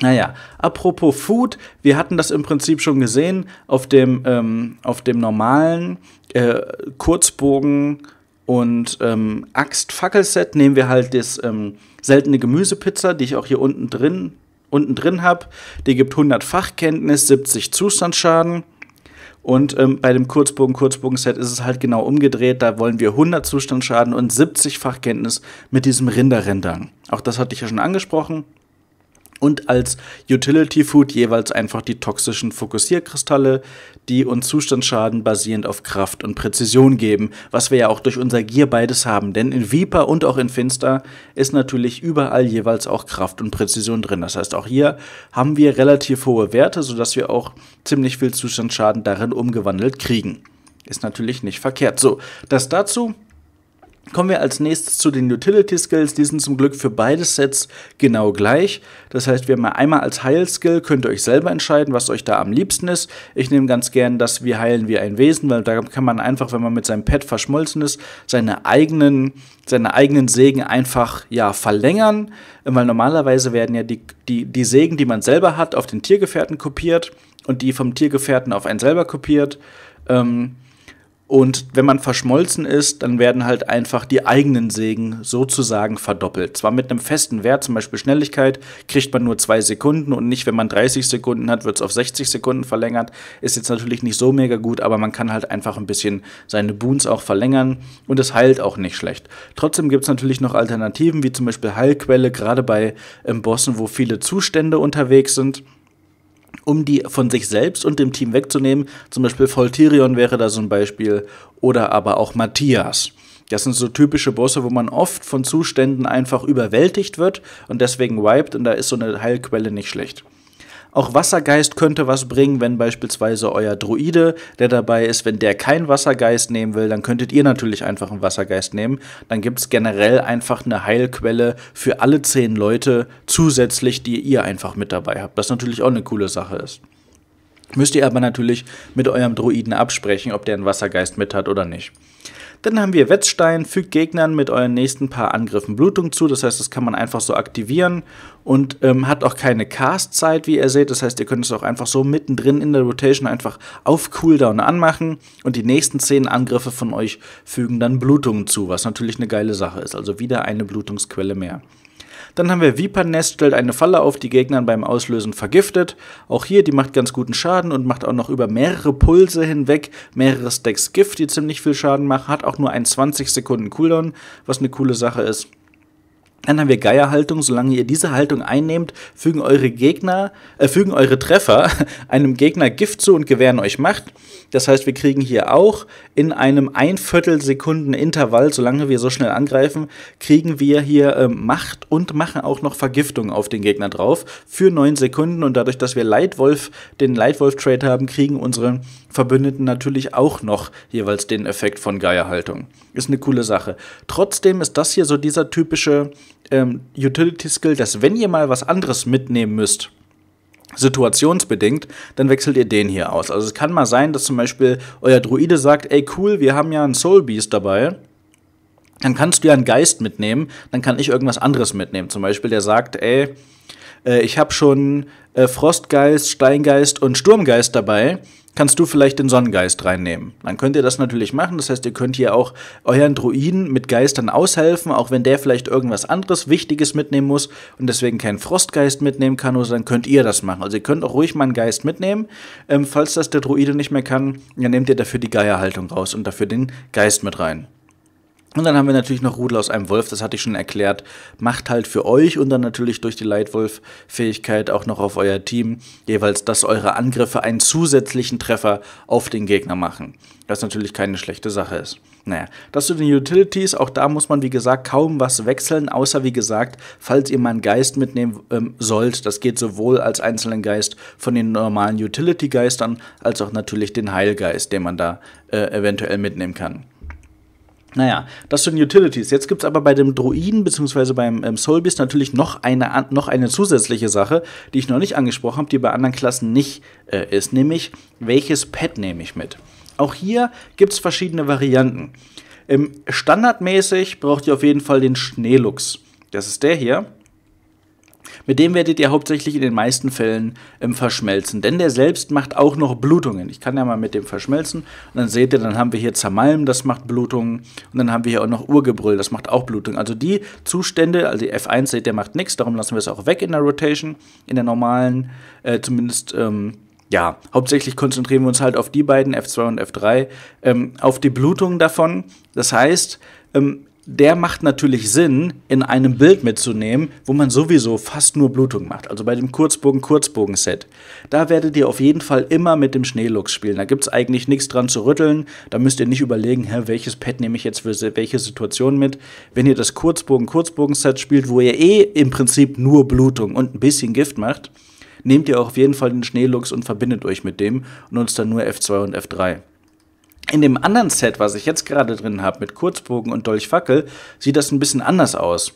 Naja, apropos Food, wir hatten das im Prinzip schon gesehen auf dem, ähm, auf dem normalen äh, Kurzbogen und ähm, Axt-Fackelset nehmen wir halt das ähm, seltene Gemüsepizza, die ich auch hier unten drin, unten drin habe. Die gibt 100 Fachkenntnis, 70 Zustandsschaden. Und ähm, bei dem Kurzbogen-Kurzbogen-Set ist es halt genau umgedreht. Da wollen wir 100 Zustandsschaden und 70 Fachkenntnis mit diesem rinder Auch das hatte ich ja schon angesprochen und als Utility Food jeweils einfach die toxischen Fokussierkristalle, die uns Zustandsschaden basierend auf Kraft und Präzision geben, was wir ja auch durch unser Gear beides haben. Denn in Viper und auch in Finster ist natürlich überall jeweils auch Kraft und Präzision drin. Das heißt, auch hier haben wir relativ hohe Werte, sodass wir auch ziemlich viel Zustandsschaden darin umgewandelt kriegen. Ist natürlich nicht verkehrt. So, das dazu. Kommen wir als nächstes zu den Utility Skills. Die sind zum Glück für beide Sets genau gleich. Das heißt, wir haben einmal als Heilskill, könnt ihr euch selber entscheiden, was euch da am liebsten ist. Ich nehme ganz gern dass Wir heilen wie ein Wesen, weil da kann man einfach, wenn man mit seinem Pet verschmolzen ist, seine eigenen, seine eigenen Segen einfach ja, verlängern. Weil normalerweise werden ja die, die, die Segen, die man selber hat, auf den Tiergefährten kopiert und die vom Tiergefährten auf einen selber kopiert. Ähm, und wenn man verschmolzen ist, dann werden halt einfach die eigenen Segen sozusagen verdoppelt. Zwar mit einem festen Wert, zum Beispiel Schnelligkeit, kriegt man nur zwei Sekunden und nicht, wenn man 30 Sekunden hat, wird es auf 60 Sekunden verlängert. Ist jetzt natürlich nicht so mega gut, aber man kann halt einfach ein bisschen seine Boons auch verlängern und es heilt auch nicht schlecht. Trotzdem gibt es natürlich noch Alternativen, wie zum Beispiel Heilquelle, gerade bei ähm, Bossen, wo viele Zustände unterwegs sind um die von sich selbst und dem Team wegzunehmen. Zum Beispiel Voltirion wäre da so ein Beispiel oder aber auch Matthias. Das sind so typische Bosse, wo man oft von Zuständen einfach überwältigt wird und deswegen wiped und da ist so eine Heilquelle nicht schlecht. Auch Wassergeist könnte was bringen, wenn beispielsweise euer Druide, der dabei ist, wenn der kein Wassergeist nehmen will, dann könntet ihr natürlich einfach einen Wassergeist nehmen. Dann gibt es generell einfach eine Heilquelle für alle zehn Leute zusätzlich, die ihr einfach mit dabei habt. Was natürlich auch eine coole Sache ist. Müsst ihr aber natürlich mit eurem Druiden absprechen, ob der einen Wassergeist mit hat oder nicht. Dann haben wir Wetzstein, fügt Gegnern mit euren nächsten paar Angriffen Blutung zu. Das heißt, das kann man einfach so aktivieren und ähm, hat auch keine Cast-Zeit, wie ihr seht. Das heißt, ihr könnt es auch einfach so mittendrin in der Rotation einfach auf Cooldown anmachen und die nächsten 10 Angriffe von euch fügen dann Blutung zu, was natürlich eine geile Sache ist. Also wieder eine Blutungsquelle mehr. Dann haben wir Viper Nest, stellt eine Falle auf, die Gegnern beim Auslösen vergiftet. Auch hier, die macht ganz guten Schaden und macht auch noch über mehrere Pulse hinweg mehrere Stacks Gift, die ziemlich viel Schaden machen. Hat auch nur einen 20 Sekunden Cooldown, was eine coole Sache ist. Dann haben wir Geierhaltung. Solange ihr diese Haltung einnehmt, fügen eure Gegner, äh, fügen eure Treffer *laughs* einem Gegner Gift zu und gewähren euch Macht. Das heißt, wir kriegen hier auch in einem Einviertelsekunden Intervall, solange wir so schnell angreifen, kriegen wir hier äh, Macht und machen auch noch Vergiftung auf den Gegner drauf für neun Sekunden. Und dadurch, dass wir Lightwolf, den lightwolf trade haben, kriegen unsere Verbündeten natürlich auch noch jeweils den Effekt von Geierhaltung. Ist eine coole Sache. Trotzdem ist das hier so dieser typische ähm, Utility-Skill, dass wenn ihr mal was anderes mitnehmen müsst, situationsbedingt, dann wechselt ihr den hier aus. Also es kann mal sein, dass zum Beispiel euer Druide sagt, ey cool, wir haben ja einen Soul Beast dabei. Dann kannst du ja einen Geist mitnehmen, dann kann ich irgendwas anderes mitnehmen. Zum Beispiel, der sagt, ey, äh, ich habe schon äh, Frostgeist, Steingeist und Sturmgeist dabei. Kannst du vielleicht den Sonnengeist reinnehmen? Dann könnt ihr das natürlich machen. Das heißt, ihr könnt hier auch euren Druiden mit Geistern aushelfen, auch wenn der vielleicht irgendwas anderes Wichtiges mitnehmen muss und deswegen keinen Frostgeist mitnehmen kann, oder dann könnt ihr das machen. Also ihr könnt auch ruhig mal einen Geist mitnehmen. Ähm, falls das der Druide nicht mehr kann, dann nehmt ihr dafür die Geierhaltung raus und dafür den Geist mit rein. Und dann haben wir natürlich noch Rudel aus einem Wolf, das hatte ich schon erklärt. Macht halt für euch und dann natürlich durch die Leitwolf-Fähigkeit auch noch auf euer Team jeweils, dass eure Angriffe einen zusätzlichen Treffer auf den Gegner machen. Was natürlich keine schlechte Sache ist. Naja, das zu den Utilities, auch da muss man wie gesagt kaum was wechseln, außer wie gesagt, falls ihr mal einen Geist mitnehmen ähm, sollt, das geht sowohl als einzelnen Geist von den normalen Utility-Geistern, als auch natürlich den Heilgeist, den man da äh, eventuell mitnehmen kann. Naja, das sind Utilities. Jetzt gibt es aber bei dem Druiden bzw. beim ähm, Soulbeast natürlich noch eine, noch eine zusätzliche Sache, die ich noch nicht angesprochen habe, die bei anderen Klassen nicht äh, ist, nämlich welches Pad nehme ich mit? Auch hier gibt es verschiedene Varianten. Ähm, standardmäßig braucht ihr auf jeden Fall den Schneelux. Das ist der hier. Mit dem werdet ihr hauptsächlich in den meisten Fällen ähm, verschmelzen, denn der selbst macht auch noch Blutungen. Ich kann ja mal mit dem verschmelzen und dann seht ihr, dann haben wir hier Zermalm, das macht Blutungen und dann haben wir hier auch noch Urgebrüll, das macht auch Blutungen. Also die Zustände, also die F1 seht ihr, macht nichts, darum lassen wir es auch weg in der Rotation, in der normalen, äh, zumindest... Ähm, ja, hauptsächlich konzentrieren wir uns halt auf die beiden, F2 und F3, ähm, auf die Blutung davon. Das heißt, ähm, der macht natürlich Sinn, in einem Bild mitzunehmen, wo man sowieso fast nur Blutung macht. Also bei dem Kurzbogen-Kurzbogen-Set. Da werdet ihr auf jeden Fall immer mit dem Schneelux spielen. Da gibt es eigentlich nichts dran zu rütteln. Da müsst ihr nicht überlegen, hä, welches Pad nehme ich jetzt für welche Situation mit. Wenn ihr das Kurzbogen-Kurzbogen-Set spielt, wo ihr eh im Prinzip nur Blutung und ein bisschen Gift macht, nehmt ihr auch auf jeden Fall den Schneelux und verbindet euch mit dem und nutzt dann nur F2 und F3. In dem anderen Set, was ich jetzt gerade drin habe, mit Kurzbogen und Dolchfackel, sieht das ein bisschen anders aus.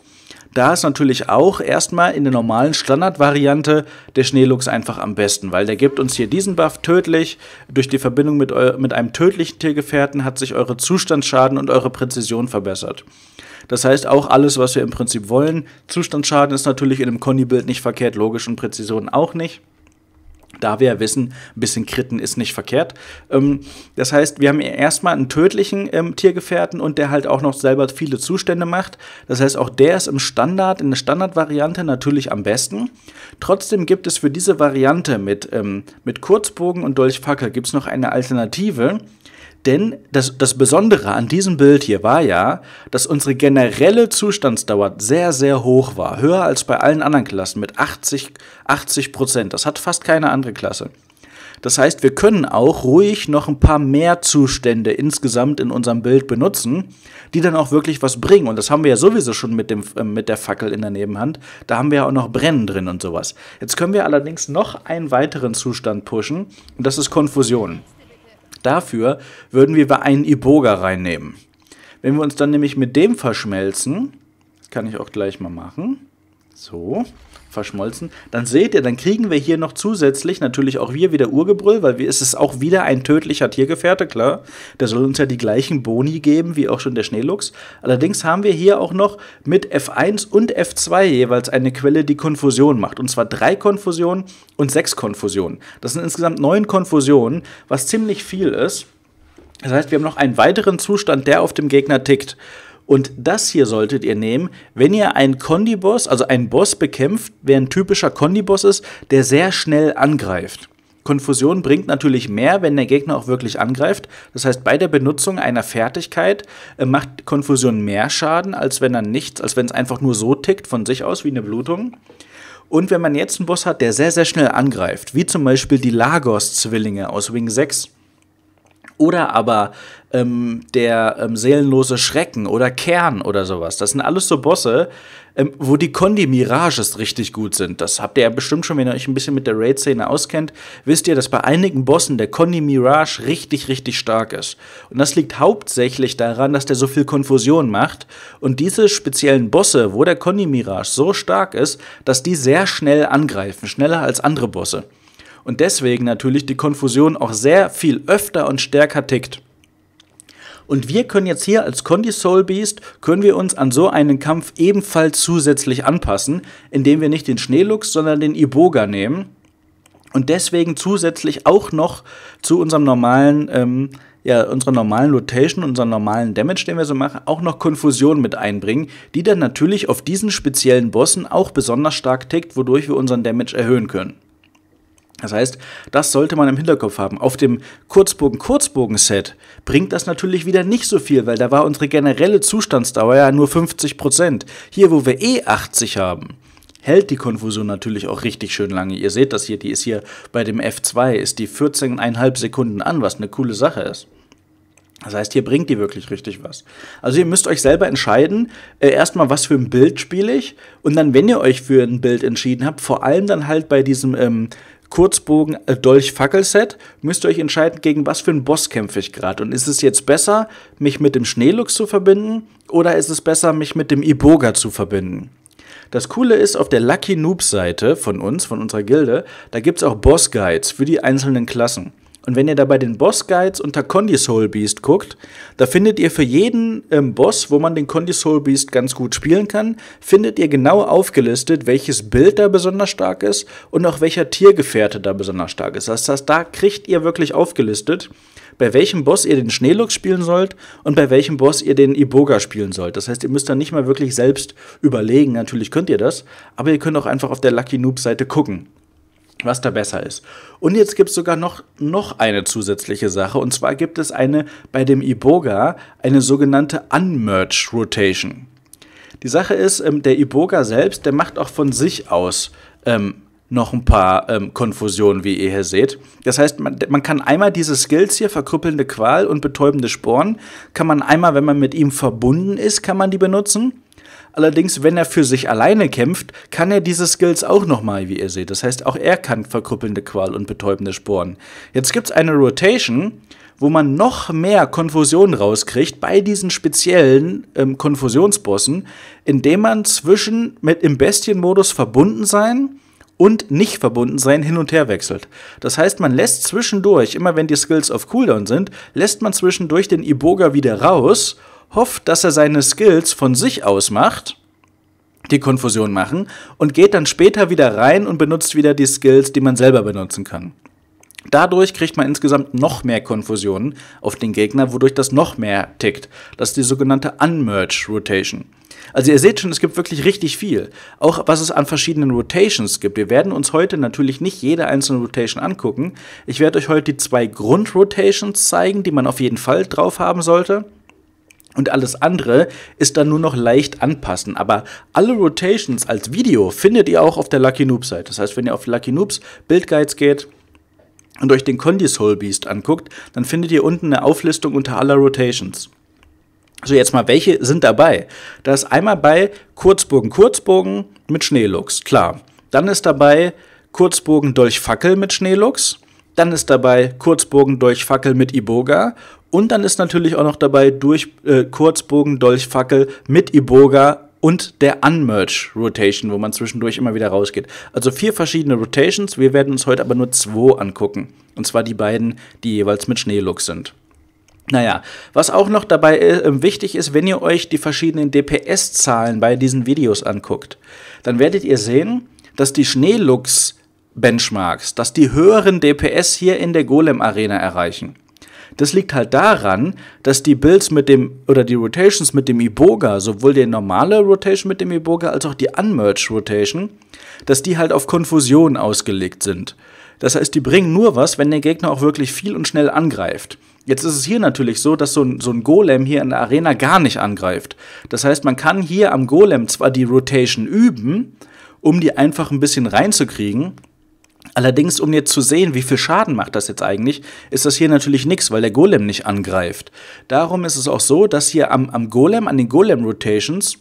Da ist natürlich auch erstmal in der normalen Standardvariante der Schneelux einfach am besten, weil der gibt uns hier diesen Buff tödlich. Durch die Verbindung mit, mit einem tödlichen Tiergefährten hat sich eure Zustandsschaden und eure Präzision verbessert. Das heißt auch alles, was wir im Prinzip wollen. Zustandsschaden ist natürlich in einem Conny-Bild nicht verkehrt, logisch und Präzision auch nicht da wir ja wissen, ein bisschen Kritten ist nicht verkehrt. Ähm, das heißt, wir haben erstmal einen tödlichen ähm, Tiergefährten und der halt auch noch selber viele Zustände macht. Das heißt, auch der ist im Standard, in der Standardvariante natürlich am besten. Trotzdem gibt es für diese Variante mit, ähm, mit Kurzbogen und Dolchfackel gibt es noch eine Alternative. Denn das, das Besondere an diesem Bild hier war ja, dass unsere generelle Zustandsdauer sehr, sehr hoch war. Höher als bei allen anderen Klassen mit 80, Prozent. Das hat fast keine andere Klasse. Das heißt, wir können auch ruhig noch ein paar mehr Zustände insgesamt in unserem Bild benutzen, die dann auch wirklich was bringen. Und das haben wir ja sowieso schon mit, dem, äh, mit der Fackel in der Nebenhand. Da haben wir ja auch noch Brennen drin und sowas. Jetzt können wir allerdings noch einen weiteren Zustand pushen und das ist Konfusion. Dafür würden wir einen Iboga reinnehmen. Wenn wir uns dann nämlich mit dem verschmelzen, kann ich auch gleich mal machen. So verschmolzen. Dann seht ihr, dann kriegen wir hier noch zusätzlich natürlich auch wir wieder Urgebrüll, weil wir, es ist auch wieder ein tödlicher Tiergefährte, klar. Der soll uns ja die gleichen Boni geben wie auch schon der Schneelux. Allerdings haben wir hier auch noch mit F1 und F2 jeweils eine Quelle, die Konfusion macht. Und zwar drei Konfusionen und sechs Konfusionen. Das sind insgesamt neun Konfusionen, was ziemlich viel ist. Das heißt, wir haben noch einen weiteren Zustand, der auf dem Gegner tickt. Und das hier solltet ihr nehmen, wenn ihr einen Kondiboss, also einen Boss bekämpft, wer ein typischer Kondiboss ist, der sehr schnell angreift. Konfusion bringt natürlich mehr, wenn der Gegner auch wirklich angreift. Das heißt, bei der Benutzung einer Fertigkeit äh, macht Konfusion mehr Schaden, als wenn er nichts, als wenn es einfach nur so tickt von sich aus wie eine Blutung. Und wenn man jetzt einen Boss hat, der sehr, sehr schnell angreift, wie zum Beispiel die Lagos-Zwillinge aus Wing 6, oder aber ähm, der ähm, seelenlose Schrecken oder Kern oder sowas. Das sind alles so Bosse, ähm, wo die Condi Mirages richtig gut sind. Das habt ihr ja bestimmt schon, wenn ihr euch ein bisschen mit der Raid-Szene auskennt, wisst ihr, dass bei einigen Bossen der Condi Mirage richtig, richtig stark ist. Und das liegt hauptsächlich daran, dass der so viel Konfusion macht. Und diese speziellen Bosse, wo der Condi Mirage so stark ist, dass die sehr schnell angreifen, schneller als andere Bosse und deswegen natürlich die Konfusion auch sehr viel öfter und stärker tickt. Und wir können jetzt hier als Condi Soul Beast, können wir uns an so einen Kampf ebenfalls zusätzlich anpassen, indem wir nicht den Schneelux, sondern den Iboga nehmen und deswegen zusätzlich auch noch zu unserem normalen, ähm, ja, unserer normalen Rotation, unserem normalen Damage, den wir so machen, auch noch Konfusion mit einbringen, die dann natürlich auf diesen speziellen Bossen auch besonders stark tickt, wodurch wir unseren Damage erhöhen können. Das heißt, das sollte man im Hinterkopf haben. Auf dem Kurzbogen-Kurzbogen-Set bringt das natürlich wieder nicht so viel, weil da war unsere generelle Zustandsdauer ja nur 50 Prozent. Hier, wo wir e eh 80 haben, hält die Konfusion natürlich auch richtig schön lange. Ihr seht das hier, die ist hier bei dem F2, ist die 14,5 Sekunden an, was eine coole Sache ist. Das heißt, hier bringt die wirklich richtig was. Also ihr müsst euch selber entscheiden, äh, erstmal, was für ein Bild spiele ich. Und dann, wenn ihr euch für ein Bild entschieden habt, vor allem dann halt bei diesem ähm, Kurzbogen äh, Dolch Fackelset, müsst ihr euch entscheiden, gegen was für einen Boss kämpfe ich gerade. Und ist es jetzt besser, mich mit dem Schneelux zu verbinden oder ist es besser, mich mit dem Iboga zu verbinden? Das Coole ist, auf der Lucky Noob Seite von uns, von unserer Gilde, da gibt es auch Boss Guides für die einzelnen Klassen. Und wenn ihr da bei den Boss Guides unter Condi Soul Beast guckt, da findet ihr für jeden ähm, Boss, wo man den Condi Soul Beast ganz gut spielen kann, findet ihr genau aufgelistet, welches Bild da besonders stark ist und auch welcher Tiergefährte da besonders stark ist. Das heißt, da kriegt ihr wirklich aufgelistet, bei welchem Boss ihr den Schneelux spielen sollt und bei welchem Boss ihr den Iboga spielen sollt. Das heißt, ihr müsst dann nicht mal wirklich selbst überlegen. Natürlich könnt ihr das, aber ihr könnt auch einfach auf der Lucky Noob Seite gucken was da besser ist. Und jetzt gibt es sogar noch, noch eine zusätzliche Sache. Und zwar gibt es eine bei dem Iboga, eine sogenannte Unmerge Rotation. Die Sache ist, ähm, der Iboga selbst, der macht auch von sich aus ähm, noch ein paar ähm, Konfusionen, wie ihr hier seht. Das heißt, man, man, kann einmal diese Skills hier, verkrüppelnde Qual und betäubende Sporen, kann man einmal, wenn man mit ihm verbunden ist, kann man die benutzen. Allerdings, wenn er für sich alleine kämpft, kann er diese Skills auch nochmal, wie ihr seht. Das heißt, auch er kann verkrüppelnde Qual und betäubende Sporen. Jetzt gibt es eine Rotation, wo man noch mehr Konfusion rauskriegt bei diesen speziellen ähm, Konfusionsbossen, indem man zwischen mit im Bestienmodus verbunden sein und nicht verbunden sein hin und her wechselt. Das heißt, man lässt zwischendurch, immer wenn die Skills auf Cooldown sind, lässt man zwischendurch den Iboga wieder raus hofft, dass er seine Skills von sich aus macht, die Konfusion machen, und geht dann später wieder rein und benutzt wieder die Skills, die man selber benutzen kann. Dadurch kriegt man insgesamt noch mehr Konfusionen auf den Gegner, wodurch das noch mehr tickt. Das ist die sogenannte Unmerge Rotation. Also ihr seht schon, es gibt wirklich richtig viel. Auch was es an verschiedenen Rotations gibt. Wir werden uns heute natürlich nicht jede einzelne Rotation angucken. Ich werde euch heute die zwei Grundrotations zeigen, die man auf jeden Fall drauf haben sollte. Und alles andere ist dann nur noch leicht anpassen. Aber alle Rotations als Video findet ihr auch auf der Lucky Noobs Seite. Das heißt, wenn ihr auf Lucky Noobs Bildguides geht und euch den Condi Soul Beast anguckt, dann findet ihr unten eine Auflistung unter aller Rotations. So, jetzt mal, welche sind dabei? Da ist einmal bei Kurzbogen, Kurzbogen mit Schneelux, klar. Dann ist dabei Kurzbogen Dolch, Fackel mit Schneelux. Dann ist dabei Kurzbogendolchfackel mit Iboga. Und dann ist natürlich auch noch dabei durch äh, Kurzbogendolchfackel mit Iboga und der Unmerge Rotation, wo man zwischendurch immer wieder rausgeht. Also vier verschiedene Rotations. Wir werden uns heute aber nur zwei angucken. Und zwar die beiden, die jeweils mit Schneelook sind. Naja, was auch noch dabei äh, wichtig ist, wenn ihr euch die verschiedenen DPS-Zahlen bei diesen Videos anguckt, dann werdet ihr sehen, dass die Schneelux Benchmarks, dass die höheren DPS hier in der Golem Arena erreichen. Das liegt halt daran, dass die Builds mit dem oder die Rotations mit dem Iboga, sowohl die normale Rotation mit dem Iboga als auch die Unmerge Rotation, dass die halt auf Konfusion ausgelegt sind. Das heißt, die bringen nur was, wenn der Gegner auch wirklich viel und schnell angreift. Jetzt ist es hier natürlich so, dass so ein, so ein Golem hier in der Arena gar nicht angreift. Das heißt, man kann hier am Golem zwar die Rotation üben, um die einfach ein bisschen reinzukriegen, Allerdings, um jetzt zu sehen, wie viel Schaden macht das jetzt eigentlich, ist das hier natürlich nichts, weil der Golem nicht angreift. Darum ist es auch so, dass hier am, am Golem, an den Golem-Rotations,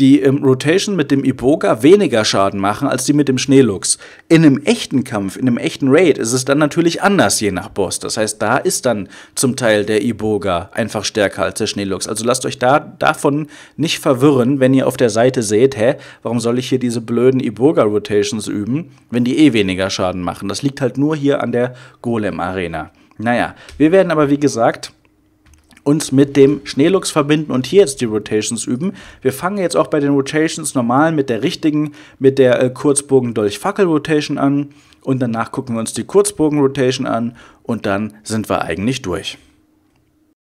die im Rotation mit dem Iboga weniger Schaden machen als die mit dem Schneelux. In einem echten Kampf, in einem echten Raid ist es dann natürlich anders, je nach Boss. Das heißt, da ist dann zum Teil der Iboga einfach stärker als der Schneelux. Also lasst euch da davon nicht verwirren, wenn ihr auf der Seite seht, hä, warum soll ich hier diese blöden Iboga-Rotations üben, wenn die eh weniger Schaden machen. Das liegt halt nur hier an der Golem-Arena. Naja, wir werden aber wie gesagt uns mit dem Schneelux verbinden und hier jetzt die Rotations üben. Wir fangen jetzt auch bei den Rotations normal mit der richtigen, mit der äh, Kurzbogen-Dolch-Fackel-Rotation an und danach gucken wir uns die Kurzbogen-Rotation an und dann sind wir eigentlich durch.